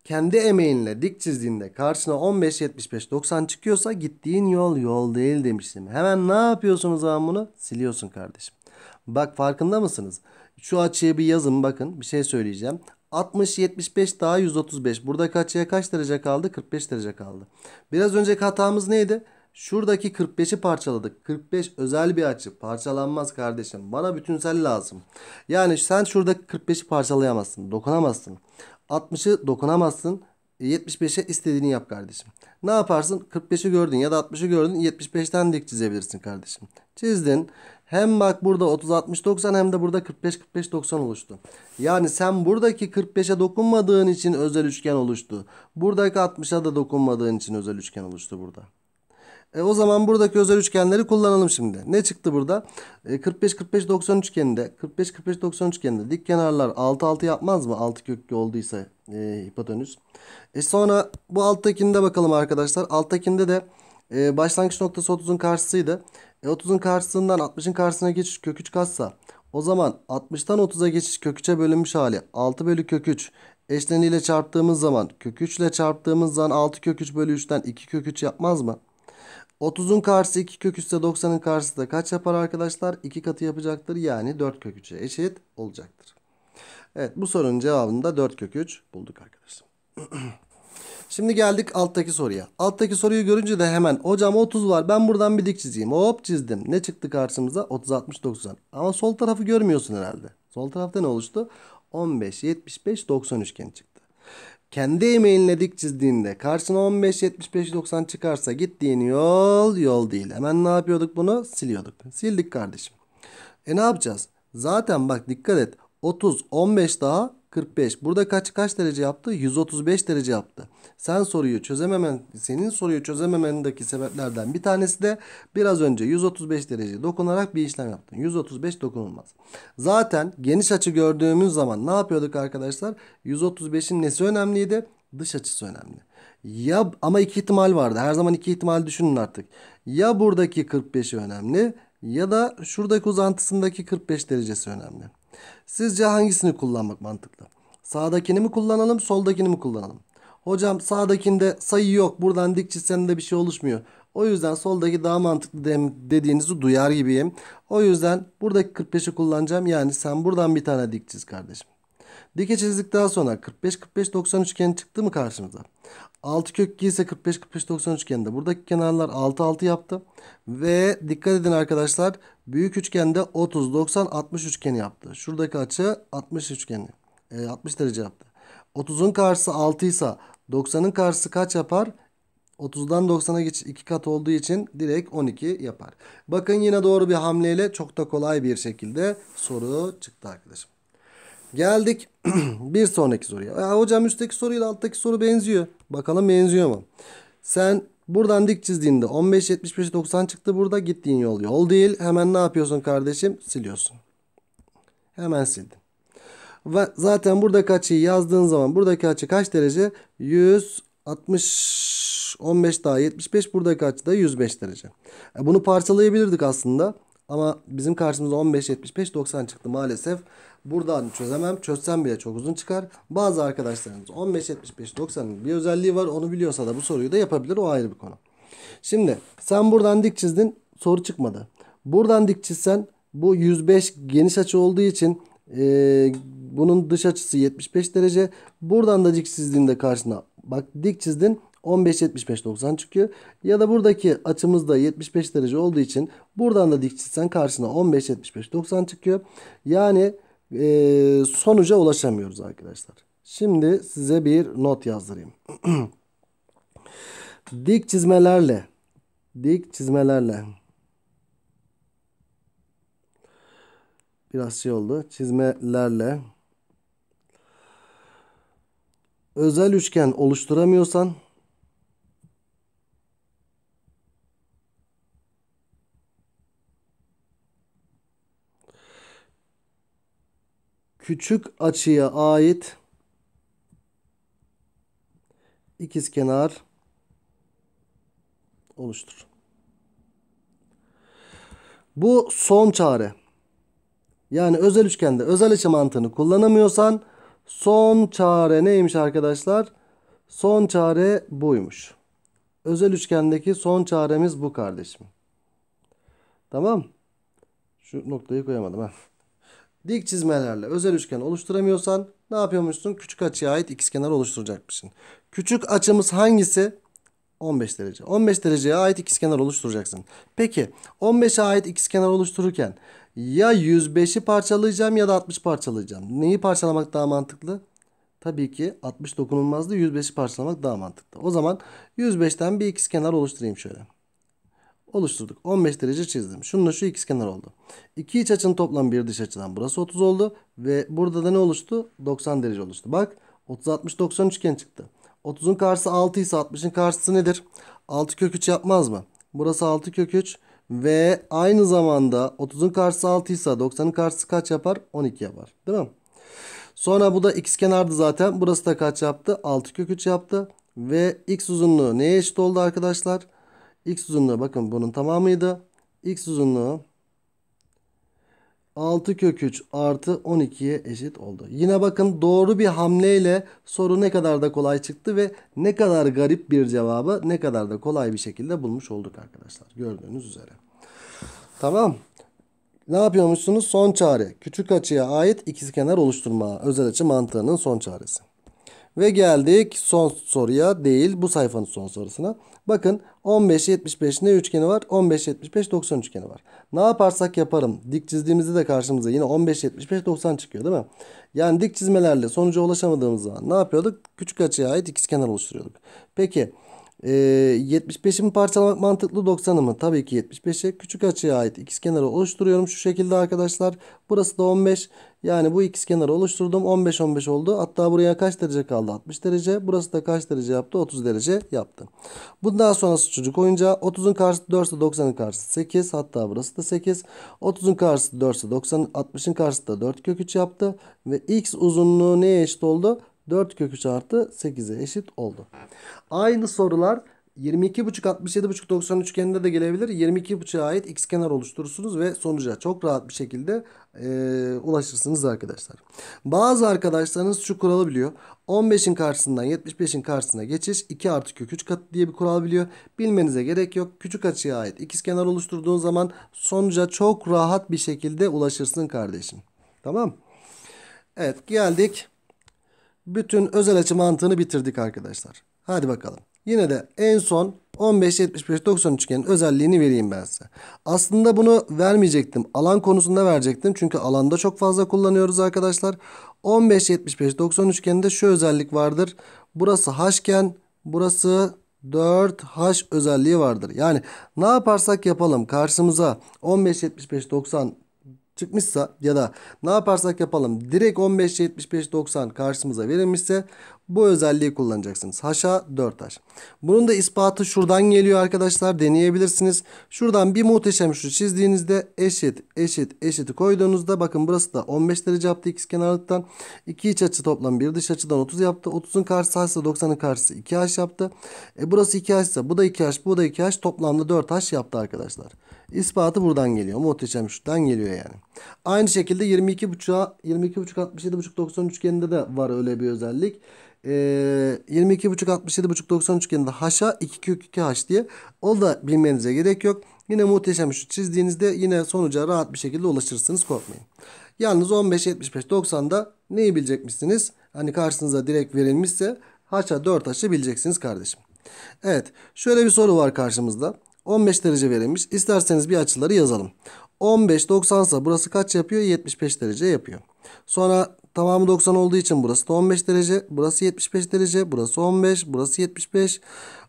Kendi emeğinle dik çizdiğinde karşısına 15, 75, 90 çıkıyorsa gittiğin yol yol değil demiştim. Hemen ne yapıyorsunuz o zaman bunu? Siliyorsun kardeşim. Bak farkında mısınız? Şu açıya bir yazın bakın bir şey söyleyeceğim. 60, 75 daha 135. Burada kaçıya kaç derece kaldı? 45 derece kaldı. Biraz önceki hatamız neydi? Şuradaki 45'i parçaladık. 45 özel bir açı. Parçalanmaz kardeşim. Bana bütünsel lazım. Yani sen şurada 45'i parçalayamazsın. Dokunamazsın. 60'ı dokunamazsın. 75'e istediğini yap kardeşim. Ne yaparsın? 45'i gördün ya da 60'ı gördün. 75'ten dik çizebilirsin kardeşim. Çizdin. Hem bak burada 30-60-90 hem de burada 45-45-90 oluştu. Yani sen buradaki 45'e dokunmadığın için özel üçgen oluştu. Buradaki 60'a da dokunmadığın için özel üçgen oluştu burada. E, o zaman buradaki özel üçgenleri kullanalım şimdi. Ne çıktı burada? E, 45-45-90 üçgeninde 45-45-90 üçgeninde dik kenarlar 6-6 yapmaz mı? 6 köklü olduysa e, hipotenüs. E, sonra bu alttakinde bakalım arkadaşlar. Alttakinde de e, başlangıç noktası 30'un karşısıydı. E 30'un karşısından 60'ın karşısına geçiş kök 3 katsa o zaman 60'tan 30'a geçiş kök 3'e bölünmüş hali 6 bölü kök 3 eşleniyle çarptığımız zaman kök 3 ile çarptığımız zaman 6 kök 3 bölü 3'ten 2 kök 3 yapmaz mı? 30'un karşısı 2 kök 3 ise 90'ın karşısı da kaç yapar arkadaşlar? 2 katı yapacaktır yani 4 kök 3'e eşit olacaktır. Evet bu sorunun cevabını da 4 kök 3 bulduk arkadaşlar. Şimdi geldik alttaki soruya. Alttaki soruyu görünce de hemen hocam 30 var ben buradan bir dik çizeyim. Hop çizdim. Ne çıktı karşımıza? 30, 60, 90. Ama sol tarafı görmüyorsun herhalde. Sol tarafta ne oluştu? 15, 75, 90 üçgen çıktı. Kendi emeğinle dik çizdiğinde karşına 15, 75, 90 çıkarsa gittiğin yol yol değil. Hemen ne yapıyorduk bunu? Siliyorduk. Sildik kardeşim. E ne yapacağız? Zaten bak dikkat et. 30, 15 daha 45. Burada kaç kaç derece yaptı? 135 derece yaptı. Sen soruyu çözememen, senin soruyu çözememendeki sebeplerden bir tanesi de biraz önce 135 derece dokunarak bir işlem yaptın. 135 dokunulmaz. Zaten geniş açı gördüğümüz zaman ne yapıyorduk arkadaşlar? 135'in nesi önemliydi? Dış açısı önemli. Ya ama iki ihtimal vardı. Her zaman iki ihtimal düşünün artık. Ya buradaki 45'i önemli ya da şuradaki uzantısındaki 45 derecesi önemli. Sizce hangisini kullanmak mantıklı? Sağdakini mi kullanalım, soldakini mi kullanalım? Hocam sağdakinde sayı yok. Buradan dik çizsem de bir şey oluşmuyor. O yüzden soldaki daha mantıklı dediğinizi duyar gibiyim. O yüzden buradaki 45'i kullanacağım. Yani sen buradan bir tane dik kardeşim. Dike çizdikten sonra 45-45-90 üçgeni çıktı mı karşımıza? 6 kök 2 ise 45-45-90 üçgende Buradaki kenarlar 6-6 yaptı. Ve dikkat edin arkadaşlar. Büyük üçgende 30-90-60 üçgeni yaptı. Şuradaki açı 60 üçgeni. E, 60 derece yaptı. 30'un karşısı 6 ise 90'ın karşısı kaç yapar? 30'dan 90'a geç 2 kat olduğu için direkt 12 yapar. Bakın yine doğru bir hamleyle çok da kolay bir şekilde soru çıktı arkadaşım. Geldik bir sonraki soruya. Ya hocam üstteki soruyla alttaki soru benziyor. Bakalım benziyor mu? Sen buradan dik çizdiğinde 15 75 90 çıktı burada gittiğin yol yol değil. Hemen ne yapıyorsun kardeşim? Siliyorsun. Hemen sildin. Ve zaten buradaki açıyı yazdığın zaman buradaki açı kaç derece? 160 15 daha 75 buradaki açı da 105 derece. E, bunu parçalayabilirdik aslında ama bizim karşımıza 15 75 90 çıktı maalesef. Buradan çözemem. Çözsem bile çok uzun çıkar. Bazı arkadaşlarınız 15, 75, 90 bir özelliği var. Onu biliyorsa da bu soruyu da yapabilir. O ayrı bir konu. Şimdi sen buradan dik çizdin. Soru çıkmadı. Buradan dik çizsen bu 105 geniş açı olduğu için e, bunun dış açısı 75 derece. Buradan da dik çizdiğinde karşına bak dik çizdin 15 75 90 çıkıyor. Ya da buradaki açımız da 75 derece olduğu için buradan da dik çizsen karşına 15 75 90 çıkıyor. Yani e, sonuca ulaşamıyoruz arkadaşlar. Şimdi size bir not yazdırayım. dik çizmelerle dik çizmelerle biraz şey oldu. Çizmelerle özel üçgen oluşturamıyorsan küçük açıya ait ikizkenar oluştur. Bu son çare. Yani özel üçgende özel açı mantığını kullanamıyorsan son çare neymiş arkadaşlar? Son çare buymuş. Özel üçgendeki son çaremiz bu kardeşim. Tamam. Şu noktayı koyamadım. Heh dik çizmelerle özel üçgen oluşturamıyorsan ne yapıyormuşsun? Küçük açıya ait ikizkenar oluşturacakmışsın. Küçük açımız hangisi? 15 derece. 15 dereceye ait ikizkenar oluşturacaksın. Peki 15'e ait ikizkenar oluştururken ya 105'i parçalayacağım ya da 60 parçalayacağım. Neyi parçalamak daha mantıklı? Tabii ki 60 dokunulmazdı 105'i parçalamak daha mantıklı. O zaman 105'ten bir ikizkenar oluşturayım şöyle oluşturduk. 15 derece çizdim. Şununla şu ikizkenar oldu. İki iç açının toplam bir dış açıdan burası 30 oldu. Ve burada da ne oluştu? 90 derece oluştu. Bak 30 60 90 üçgen çıktı. 30'un karşısı 6 ise 60'ın karşısı nedir? 6 kök 3 yapmaz mı? Burası 6 kök 3 ve aynı zamanda 30'un karşısı 6 ise 90'ın karşısı kaç yapar? 12 yapar. Değil mi? Sonra bu da x kenardı zaten. Burası da kaç yaptı? 6 kök 3 yaptı. Ve x uzunluğu neye eşit oldu arkadaşlar? X uzunluğu bakın bunun tamamıydı. X uzunluğu 6 kök 3 artı 12'ye eşit oldu. Yine bakın doğru bir hamleyle soru ne kadar da kolay çıktı ve ne kadar garip bir cevabı ne kadar da kolay bir şekilde bulmuş olduk arkadaşlar. Gördüğünüz üzere. Tamam. Ne yapıyormuşsunuz? Son çare. Küçük açıya ait ikizkenar oluşturma. Özel açı mantığının son çaresi. Ve geldik son soruya değil bu sayfanın son sorusuna. Bakın 15 75 ne üçgeni var? 15 75 90 üçgeni var. Ne yaparsak yaparım dik çizdiğimizde de karşımıza yine 15 75 90 çıkıyor değil mi? Yani dik çizmelerle sonuca ulaşamadığımız zaman ne yapıyorduk? Küçük açıya ait ikizkenar oluşturuyorduk. Peki ee, 75'i parçalamak mantıklı 90'ı mı? Tabii ki 75'e küçük açıya ait ikizkenarı oluşturuyorum şu şekilde arkadaşlar. Burası da 15. Yani bu ikizkenarı oluşturdum. 15 15 oldu. Hatta buraya kaç derece kaldı? 60 derece. Burası da kaç derece yaptı? 30 derece yaptı. Bundan sonrası çocuk oyuncağı 30'un karşısı 4 ise 90'ın karşısı 8. Hatta burası da 8. 30'un karşısı 4 ise 90, 60'ın karşısı da 4 kök 3 yaptı. Ve x uzunluğu neye eşit oldu? 4 köküç artı 8'e eşit oldu. Aynı sorular 22.5, 67.5, 93 üçgeninde de gelebilir. 22.5'a ait x kenar oluşturursunuz ve sonuca çok rahat bir şekilde e, ulaşırsınız arkadaşlar. Bazı arkadaşlarınız şu kuralı biliyor. 15'in karşısından 75'in karşısına geçiş 2 artı kök 3 katı diye bir kural biliyor. Bilmenize gerek yok. Küçük açıya ait x kenar oluşturduğun zaman sonuca çok rahat bir şekilde ulaşırsın kardeşim. Tamam. Evet geldik bütün özel açı mantığını bitirdik arkadaşlar. Hadi bakalım. Yine de en son 15 75 90 üçgenin özelliğini vereyim ben size. Aslında bunu vermeyecektim. Alan konusunda verecektim. Çünkü alanda çok fazla kullanıyoruz arkadaşlar. 15 75 90 üçgeninde şu özellik vardır. Burası haşken burası 4H özelliği vardır. Yani ne yaparsak yapalım karşımıza 15 75 90 çıkmışsa ya da ne yaparsak yapalım direkt 15 75 90 karşımıza verilmişse bu özelliği kullanacaksınız. Haşa 4 haş. Bunun da ispatı şuradan geliyor arkadaşlar. Deneyebilirsiniz. Şuradan bir muhteşem şu çizdiğinizde eşit eşit eşiti koyduğunuzda bakın burası da 15 derece yaptı ikiz kenarlıktan. İki iç açı toplam bir dış açıdan 30 yaptı. 30'un karşısı haşsa 90'ın karşısı 2 haş yaptı. E burası 2 haşsa bu da 2 haş bu da 2 haş toplamda 4 haş yaptı arkadaşlar. İspatı buradan geliyor. Muhteşem şuttan geliyor yani. Aynı şekilde 22.5'a 67 buçuk, 90 üçgeninde de var öyle bir özellik. E, 22.5 67.5 90 üçgeninde haşa 2 kök 2 haş diye. O da bilmenize gerek yok. Yine muhteşem şut çizdiğinizde yine sonuca rahat bir şekilde ulaşırsınız korkmayın. Yalnız 15 75 90'da neyi bilecekmişsiniz? Hani karşınıza direkt verilmişse haşa 4 haşı bileceksiniz kardeşim. Evet şöyle bir soru var karşımızda. 15 derece verilmiş. İsterseniz bir açıları yazalım. 15 90 ise burası kaç yapıyor? 75 derece yapıyor. Sonra tamamı 90 olduğu için burası da 15 derece. Burası 75 derece. Burası 15. Burası 75.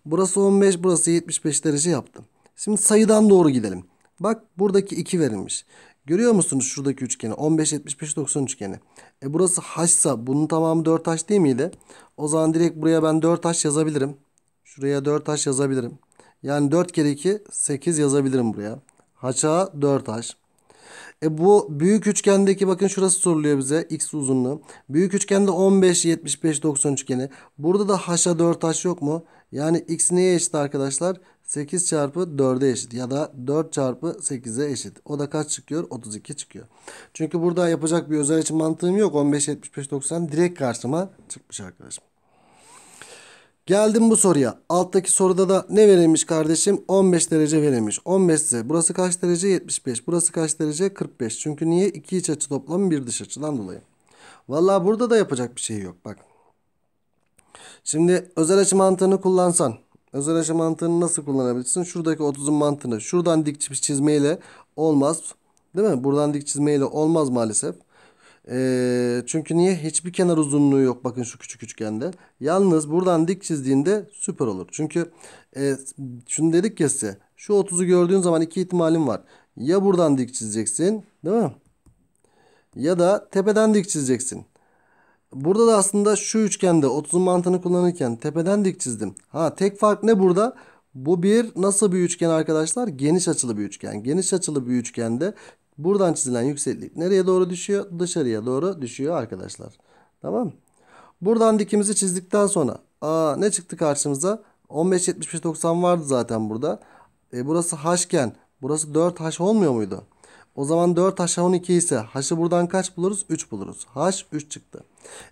Burası 15. Burası 75 derece yaptım. Şimdi sayıdan doğru gidelim. Bak buradaki 2 verilmiş. Görüyor musunuz şuradaki üçgeni? 15, 75, 90 üçgeni. E burası haçsa bunun tamamı 4 haç değil miydi? O zaman direkt buraya ben 4 haç yazabilirim. Şuraya 4 haç yazabilirim. Yani 4 kere 2 8 yazabilirim buraya. Haça 4 haş. E bu büyük üçgendeki bakın şurası soruluyor bize x uzunluğu. Büyük üçgende 15, 75, 90 üçgeni. Burada da haşa 4 haş yok mu? Yani x neye eşit arkadaşlar? 8 çarpı 4'e eşit ya da 4 çarpı 8'e eşit. O da kaç çıkıyor? 32 çıkıyor. Çünkü burada yapacak bir özel için mantığım yok. 15, 75, 90 direkt karşıma çıkmış arkadaşım. Geldim bu soruya. Alttaki soruda da ne verilmiş kardeşim? 15 derece verilmiş. 15 ise burası kaç derece? 75. Burası kaç derece? 45. Çünkü niye? 2 iç açı toplamı bir dış açıdan dolayı. Valla burada da yapacak bir şey yok. Bak. Şimdi özel açı mantığını kullansan. Özel açı mantığını nasıl kullanabilirsin? Şuradaki 30'un mantığını. Şuradan dik çizmeyle olmaz. Değil mi? Buradan dik çizmeyle olmaz maalesef. E, çünkü niye? Hiçbir kenar uzunluğu yok bakın şu küçük üçgende. Yalnız buradan dik çizdiğinde süper olur. Çünkü e, şunu dedik ya size. Şu 30'u gördüğün zaman iki ihtimalin var. Ya buradan dik çizeceksin değil mi? Ya da tepeden dik çizeceksin. Burada da aslında şu üçgende 30'un mantığını kullanırken tepeden dik çizdim. Ha tek fark ne burada? Bu bir nasıl bir üçgen arkadaşlar? Geniş açılı bir üçgen. Geniş açılı bir üçgende Buradan çizilen yükseklik nereye doğru düşüyor? Dışarıya doğru düşüyor arkadaşlar. Tamam Buradan dikimizi çizdikten sonra aa, ne çıktı karşımıza? 15, 75, 90 vardı zaten burada. E, burası haşken burası 4 haş olmuyor muydu? O zaman 4 haşa 12 ise haşı buradan kaç buluruz? 3 buluruz. Haş 3 çıktı.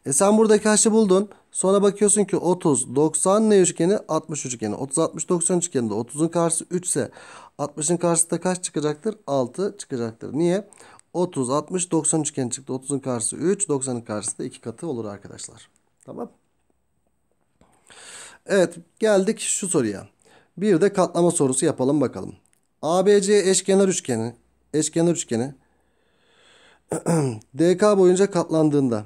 E sen buradaki haşı buldun. Sonra bakıyorsun ki 30, 90 ne üçgeni? 60 üçgeni. 30, 60, 90 üçgeninde 30'un karşısı 3 ise 60'ın karşısı da kaç çıkacaktır? 6 çıkacaktır. Niye? 30, 60, 90 üçgeni çıktı. 30'un karşısı 3, 90'ın karşısı da 2 katı olur arkadaşlar. Tamam. Evet geldik şu soruya. Bir de katlama sorusu yapalım bakalım. ABC eşkenar üçgeni, eşkenar üçgeni DK boyunca katlandığında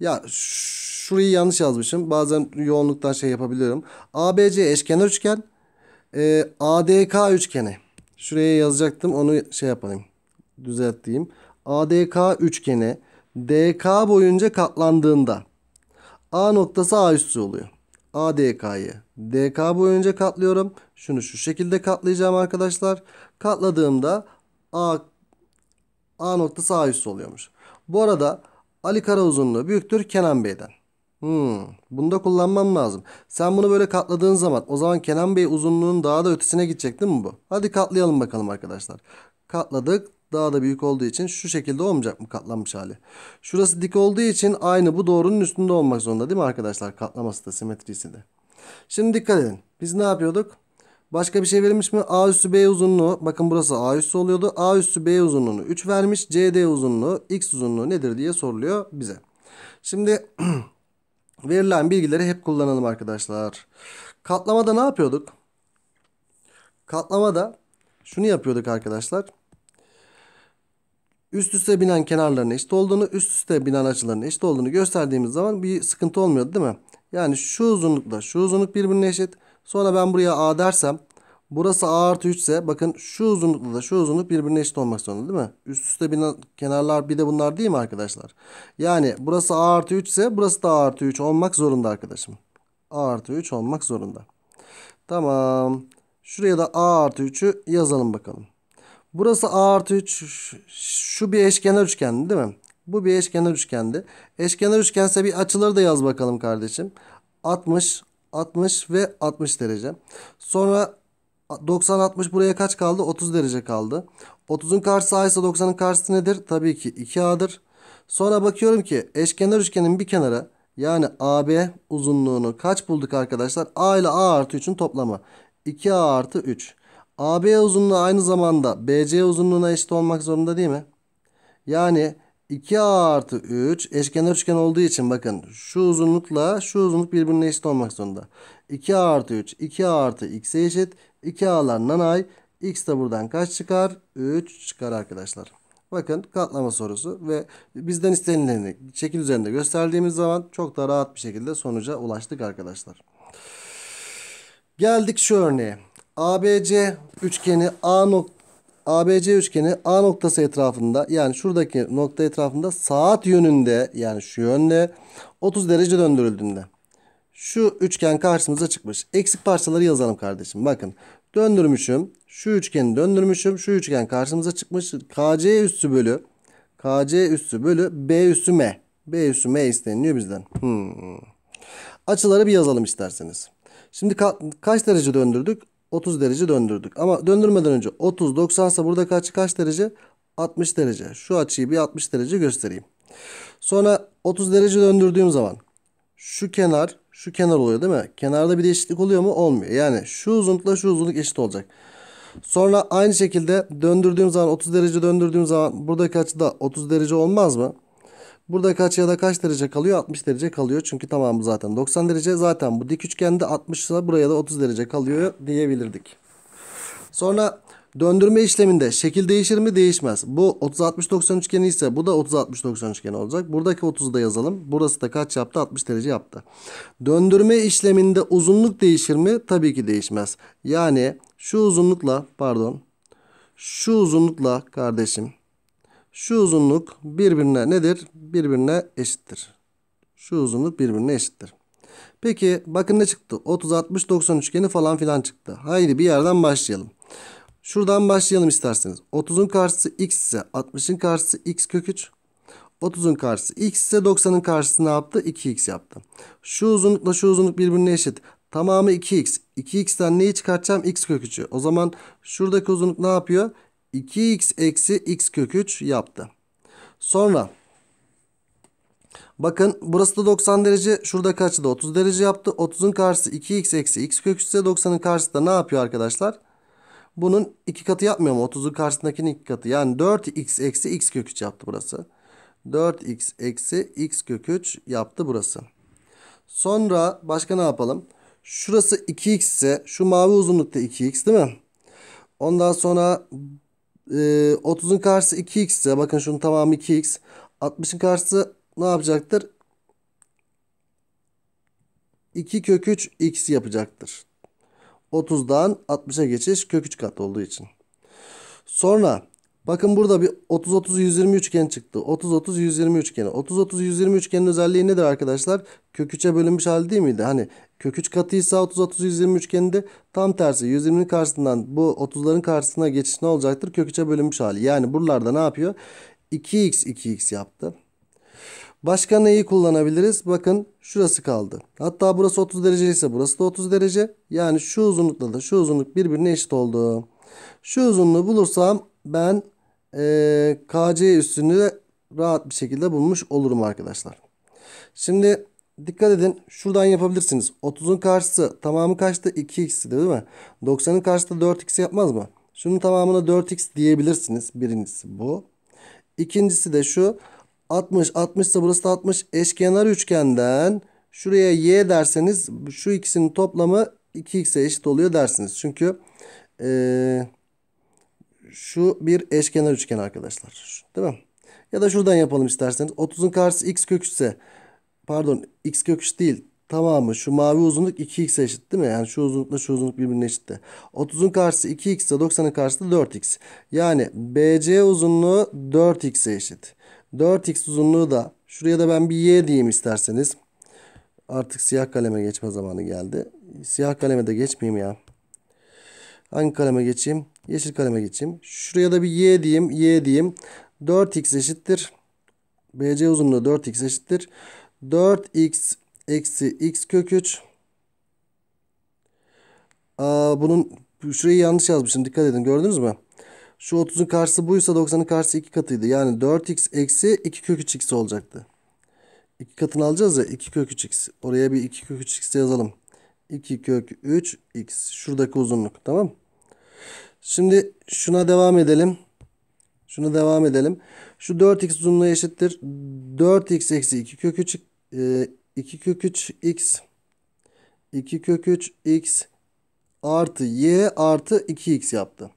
ya şu şurayı yanlış yazmışım. Bazen yoğunluktan şey yapabiliyorum. ABC eşkenar üçgen. E, ADK üçgeni. Şuraya yazacaktım onu şey yapayım. Düzelteyim. ADK üçgeni DK boyunca katlandığında A noktası A üssü oluyor. ADK'yı DK boyunca katlıyorum. Şunu şu şekilde katlayacağım arkadaşlar. Katladığımda A, A noktası A üssü oluyormuş. Bu arada Ali Kara uzunluğu büyüktür Kenan Bey'den. Hmm, bunu da kullanmam lazım. Sen bunu böyle katladığın zaman o zaman Kenan Bey uzunluğunun daha da ötesine gidecek değil mi bu? Hadi katlayalım bakalım arkadaşlar. Katladık. Daha da büyük olduğu için şu şekilde olmayacak mı katlanmış hali? Şurası dik olduğu için aynı bu doğrunun üstünde olmak zorunda değil mi arkadaşlar? Katlaması da simetrisi de. Şimdi dikkat edin. Biz ne yapıyorduk? Başka bir şey verilmiş mi? A üstü B uzunluğu. Bakın burası A üstü oluyordu. A üstü B uzunluğunu 3 vermiş. CD uzunluğu, X uzunluğu nedir diye soruluyor bize. Şimdi Verilen bilgileri hep kullanalım arkadaşlar. Katlamada ne yapıyorduk? Katlamada şunu yapıyorduk arkadaşlar. Üst üste binen kenarların eşit olduğunu, üst üste binen açıların eşit olduğunu gösterdiğimiz zaman bir sıkıntı olmuyordu değil mi? Yani şu uzunlukla şu uzunluk birbirine eşit. Sonra ben buraya A dersem Burası A artı 3 ise bakın şu uzunlukla da şu uzunluk birbirine eşit olmak zorunda değil mi? Üst üste bir kenarlar bir de bunlar değil mi arkadaşlar? Yani burası A artı 3 ise burası da A artı 3 olmak zorunda arkadaşım. A artı 3 olmak zorunda. Tamam. Şuraya da A artı 3'ü yazalım bakalım. Burası A artı 3. Şu bir eşkenar üçgen değil mi? Bu bir eşkenar üçgendi. Eşkenar üçgense bir açıları da yaz bakalım kardeşim. 60, 60 ve 60 derece. Sonra 90 60 buraya kaç kaldı? 30 derece kaldı. 30'un karşısı A ise 90'ın karşısı nedir? Tabii ki 2A'dır. Sonra bakıyorum ki eşkenar üçgenin bir kenarı yani AB uzunluğunu kaç bulduk arkadaşlar? A ile A artı 3'ün toplamı. 2A artı 3. AB uzunluğu aynı zamanda BC uzunluğuna eşit olmak zorunda değil mi? Yani 2A artı 3 eşkenar üçgen olduğu için bakın şu uzunlukla şu uzunluk birbirine eşit olmak zorunda. 2A artı 3 2A artı x'e eşit. 2A'lar nanay. X de buradan kaç çıkar? 3 çıkar arkadaşlar. Bakın katlama sorusu ve bizden istenileni şekil üzerinde gösterdiğimiz zaman çok da rahat bir şekilde sonuca ulaştık arkadaşlar. Geldik şu örneğe. ABC üçgeni A nok ABC üçgeni A noktası etrafında yani şuradaki nokta etrafında saat yönünde yani şu yönde 30 derece döndürüldüğünde şu üçgen karşımıza çıkmış. Eksik parçaları yazalım kardeşim. Bakın döndürmüşüm. Şu üçgeni döndürmüşüm. Şu üçgen karşımıza çıkmış. KC üssü bölü. KC üssü bölü B üssü M. B üssü M isteniliyor bizden. Hmm. Açıları bir yazalım isterseniz. Şimdi ka kaç derece döndürdük? 30 derece döndürdük. Ama döndürmeden önce 30 90 ise burada kaç kaç derece? 60 derece. Şu açıyı bir 60 derece göstereyim. Sonra 30 derece döndürdüğüm zaman şu kenar şu kenar oluyor değil mi? Kenarda bir değişiklik oluyor mu? Olmuyor. Yani şu uzunlukla şu uzunluk eşit olacak. Sonra aynı şekilde döndürdüğüm zaman 30 derece döndürdüğüm zaman buradaki açı da 30 derece olmaz mı? Burada kaç ya da kaç derece kalıyor? 60 derece kalıyor. Çünkü tamamı zaten 90 derece. Zaten bu dik üçgende 60 ise buraya da 30 derece kalıyor diyebilirdik. Sonra Döndürme işleminde şekil değişir mi? Değişmez. Bu 30-60-90 üçgeni ise bu da 30-60-90 üçgeni olacak. Buradaki 30'u da yazalım. Burası da kaç yaptı? 60 derece yaptı. Döndürme işleminde uzunluk değişir mi? Tabii ki değişmez. Yani şu uzunlukla pardon şu uzunlukla kardeşim şu uzunluk birbirine nedir? Birbirine eşittir. Şu uzunluk birbirine eşittir. Peki bakın ne çıktı? 30-60-90 üçgeni falan filan çıktı. Haydi bir yerden başlayalım. Şuradan başlayalım isterseniz. 30'un karşısı x ise 60'ın karşısı x kök 3. 30'un karşısı x ise 90'ın karşısı ne yaptı? 2x yaptı. Şu uzunlukla şu uzunluk birbirine eşit. Tamamı 2x. 2x'ten neyi çıkartacağım? x kök 3'ü. O zaman şuradaki uzunluk ne yapıyor? 2x eksi x kök 3 yaptı. Sonra bakın burası da 90 derece. Şurada kaçtı? 30 derece yaptı. 30'un karşısı 2x eksi x kök 3 ise 90'ın karşısı da ne yapıyor arkadaşlar? Bunun iki katı yapmıyor mu? 30'un karşısındakinin iki katı. Yani 4x eksi x kök 3 yaptı burası. 4x eksi x kök 3 yaptı burası. Sonra başka ne yapalım? Şurası 2x ise şu mavi uzunlukta 2x değil mi? Ondan sonra e, 30'un karşısı 2x ise bakın şunun tamamı 2x. 60'ın karşısı ne yapacaktır? 2 kök 3 x yapacaktır. 30'dan 60'a geçiş kök 3 kat olduğu için. Sonra bakın burada bir 30-30-120 üçgen çıktı. 30-30-120 üçgeni. 30-30-120 üçgenin özelliği nedir arkadaşlar? Kök 3'e bölünmüş hali değil miydi? Hani kök 3 katıysa 30-30-120 üçgeninde tam tersi 120'nin karşısından bu 30'ların karşısına geçiş ne olacaktır? Kök 3'e bölünmüş hali. Yani buralarda ne yapıyor? 2x 2x yaptı. Başka neyi kullanabiliriz? Bakın şurası kaldı. Hatta burası 30 derece ise burası da 30 derece. Yani şu uzunlukla da şu uzunluk birbirine eşit oldu. Şu uzunluğu bulursam ben e, KC üstünü rahat bir şekilde bulmuş olurum arkadaşlar. Şimdi dikkat edin şuradan yapabilirsiniz. 30'un karşısı tamamı kaçtı? 2x'ti değil mi? 90'ın karşısı 4x yapmaz mı? Şunun tamamına 4x diyebilirsiniz. Birincisi bu. İkincisi de şu. 60. 60 ise burası da 60. Eşkenar üçgenden şuraya y derseniz şu ikisinin toplamı 2x'e eşit oluyor dersiniz. Çünkü e, şu bir eşkenar üçgen arkadaşlar. Değil mi? Ya da şuradan yapalım isterseniz. 30'un karşısı x köküse, pardon x kök değil. Tamamı şu mavi uzunluk 2 xe eşit değil mi? Yani şu uzunlukla şu uzunluk birbirine eşit de. 30'un karşısı 2x ise 90'ın karşısı 4x. Yani BC uzunluğu 4x'e eşit. 4x uzunluğu da şuraya da ben bir y diyeyim isterseniz. Artık siyah kaleme geçme zamanı geldi. Siyah kaleme de geçmeyeyim ya. Hangi kaleme geçeyim? Yeşil kaleme geçeyim. Şuraya da bir y diyeyim. Y diyeyim. 4x eşittir. BC uzunluğu 4x eşittir. 4x eksi x kök 3. Aa, bunun şurayı yanlış yazmışım. Dikkat edin gördünüz mü? Şu 30'un karşısı buysa 90'ın karşısı 2 katıydı. Yani 4x eksi 2 kök 3x olacaktı. 2 katını alacağız ya 2 kök 3x. Oraya bir 2 kök 3x yazalım. 2 kök 3x. Şuradaki uzunluk tamam Şimdi şuna devam edelim. Şuna devam edelim. Şu 4x uzunluğu eşittir. 4x eksi 2 kök 3 2 e, kök 3x 2 kök 3x artı y artı 2x yaptı.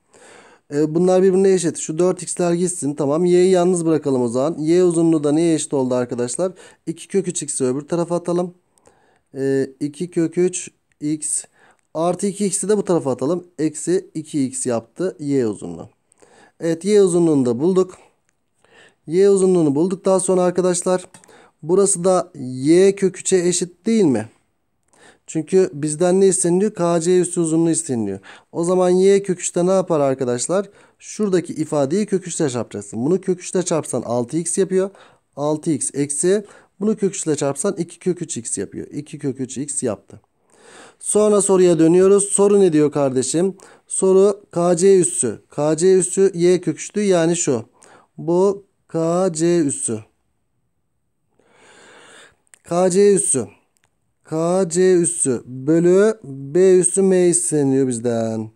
Ee, bunlar birbirine eşit. Şu 4x'ler gitsin. Tamam. Y'yi yalnız bırakalım o zaman. Y uzunluğu da neye eşit oldu arkadaşlar? 2 kök 3x'i öbür tarafa atalım. 2 ee, kök 3x artı 2x'i de bu tarafa atalım. Eksi 2x yaptı. Y uzunluğu. Evet. Y uzunluğunu da bulduk. Y uzunluğunu bulduk daha sonra arkadaşlar burası da y kök 3'e eşit değil mi? Çünkü bizden ne isteniliyor? KC üssü uzunluğu isteniliyor. O zaman y kök 3'te ne yapar arkadaşlar? Şuradaki ifadeyi kök 3'te çarpacaksın. Bunu kök 3'te çarpsan 6x yapıyor. 6x eksi bunu kök 3 çarpsan 2 kök 3x yapıyor. 2 kök 3x yaptı. Sonra soruya dönüyoruz. Soru ne diyor kardeşim? Soru KC üssü. KC üssü y kök 3'tü yani şu. Bu KC üssü. KC üssü. KC üssü bölü B üssü M isteniyor bizden.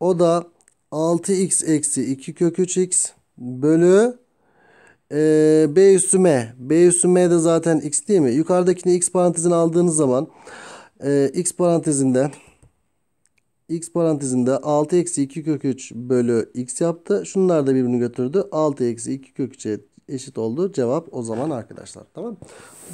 O da 6x eksi 2 kök 3x bölü e, B üssü M. B üssü M de zaten x değil mi? Yukarıdakini x parantezine aldığınız zaman e, x parantezinde x parantezinde 6 eksi 2 kök 3 bölü x yaptı. Şunlar da birbirini götürdü. 6 eksi 2 kök 3'e eşit oldu. Cevap o zaman arkadaşlar. Tamam.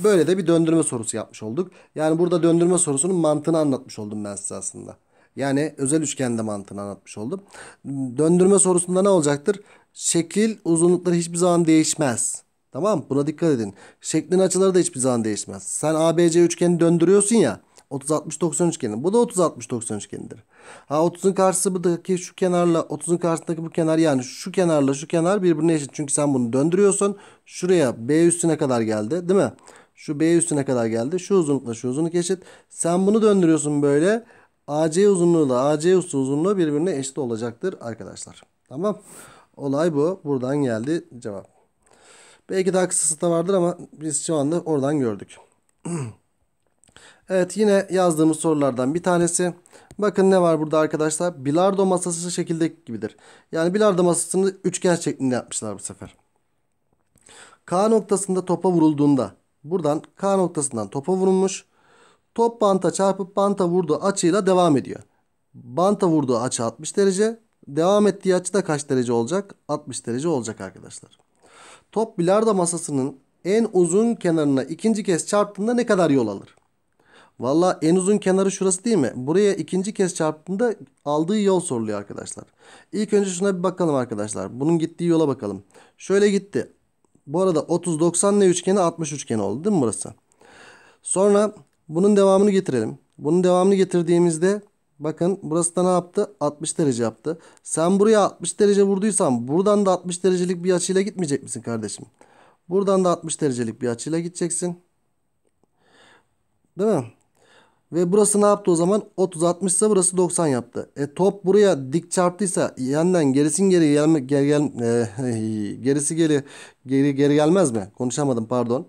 Böyle de bir döndürme sorusu yapmış olduk. Yani burada döndürme sorusunun mantığını anlatmış oldum ben size aslında. Yani özel üçgende mantığını anlatmış oldum. Döndürme sorusunda ne olacaktır? Şekil uzunlukları hiçbir zaman değişmez. Tamam buna dikkat edin. Şeklin açıları da hiçbir zaman değişmez. Sen ABC üçgeni döndürüyorsun ya. 30-60-90 üçgeni. Bu da 30-60-90 üçgenidir. Ha 30'un karşısındaki şu kenarla 30'un karşısındaki bu kenar yani şu kenarla şu kenar birbirine eşit. Çünkü sen bunu döndürüyorsun. Şuraya B üstüne kadar geldi değil mi? Şu B üstüne kadar geldi. Şu uzunlukla şu uzunluk eşit. Sen bunu döndürüyorsun böyle. AC uzunluğuyla AC üstü uzunluğu birbirine eşit olacaktır arkadaşlar. Tamam. Olay bu. Buradan geldi cevap. Belki daha kısası da vardır ama biz şu anda oradan gördük. Evet yine yazdığımız sorulardan bir tanesi. Bakın ne var burada arkadaşlar? Bilardo masası şekildeki gibidir. Yani bilardo masasını üçgen şeklinde yapmışlar bu sefer. K noktasında topa vurulduğunda buradan K noktasından topa vurulmuş. Top banta çarpıp banta vurduğu açıyla devam ediyor. Banta vurduğu açı 60 derece. Devam ettiği açı da kaç derece olacak? 60 derece olacak arkadaşlar. Top bilardo masasının en uzun kenarına ikinci kez çarptığında ne kadar yol alır? Valla en uzun kenarı şurası değil mi? Buraya ikinci kez çarptığında aldığı yol soruluyor arkadaşlar. İlk önce şuna bir bakalım arkadaşlar. Bunun gittiği yola bakalım. Şöyle gitti. Bu arada 30-90 ne üçgeni 60 üçgeni oldu değil mi burası? Sonra bunun devamını getirelim. Bunun devamını getirdiğimizde bakın burası da ne yaptı? 60 derece yaptı. Sen buraya 60 derece vurduysan buradan da 60 derecelik bir açıyla gitmeyecek misin kardeşim? Buradan da 60 derecelik bir açıyla gideceksin. Değil mi? Ve burası ne yaptı o zaman? 30 60 ise burası 90 yaptı. E, top buraya dik çarptıysa yandan gerisin geri gelme, gel, gel, e, gerisi geri geri geri gelmez mi? Konuşamadım pardon.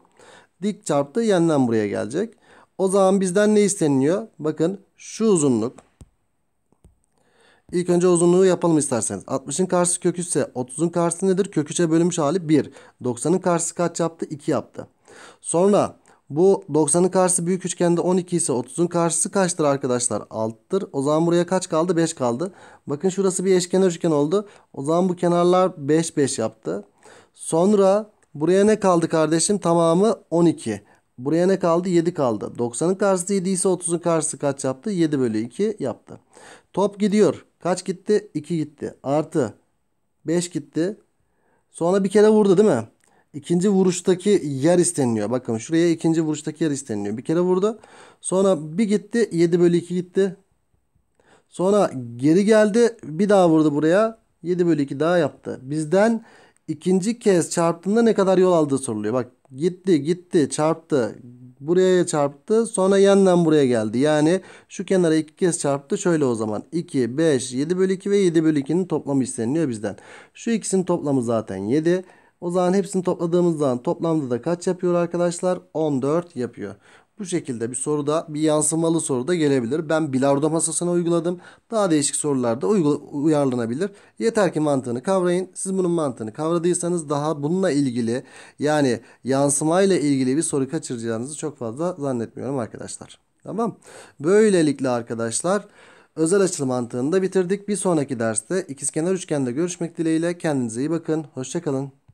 Dik çarptı yandan buraya gelecek. O zaman bizden ne isteniyor? Bakın şu uzunluk. İlk önce uzunluğu yapalım isterseniz. 60'ın karşısı kök ise 30'un karşısı nedir? Kök 3'e bölünmüş hali 1. 90'ın karşısı kaç yaptı? 2 yaptı. Sonra bu 90'ın karşısı büyük üçgende 12 ise 30'un karşısı kaçtır arkadaşlar? 6'dır. O zaman buraya kaç kaldı? 5 kaldı. Bakın şurası bir eşkenar üçgen oldu. O zaman bu kenarlar 5 5 yaptı. Sonra buraya ne kaldı kardeşim? Tamamı 12. Buraya ne kaldı? 7 kaldı. 90'ın karşısı 7 ise 30'un karşısı kaç yaptı? 7 bölü 2 yaptı. Top gidiyor. Kaç gitti? 2 gitti. Artı 5 gitti. Sonra bir kere vurdu değil mi? ikinci vuruştaki yer isteniliyor. Bakın şuraya ikinci vuruştaki yer isteniliyor. Bir kere vurdu. Sonra bir gitti. 7 bölü 2 gitti. Sonra geri geldi. Bir daha vurdu buraya. 7 bölü 2 daha yaptı. Bizden ikinci kez çarptığında ne kadar yol aldığı soruluyor. Bak gitti gitti çarptı. Buraya çarptı. Sonra yeniden buraya geldi. Yani şu kenara iki kez çarptı. Şöyle o zaman 2, 5, 7 bölü 2 ve 7 bölü 2'nin toplamı isteniliyor bizden. Şu ikisinin toplamı zaten 7. O zaman hepsini topladığımız zaman toplamda da kaç yapıyor arkadaşlar? 14 yapıyor. Bu şekilde bir soruda bir yansımalı soru da gelebilir. Ben bilardo masasına uyguladım. Daha değişik sorularda uyarlanabilir. Yeter ki mantığını kavrayın. Siz bunun mantığını kavradıysanız daha bununla ilgili yani yansımayla ilgili bir soru kaçıracağınızı çok fazla zannetmiyorum arkadaşlar. Tamam. Böylelikle arkadaşlar özel açılı mantığını da bitirdik. Bir sonraki derste ikizkenar üçgende görüşmek dileğiyle kendinize iyi bakın. Hoşçakalın.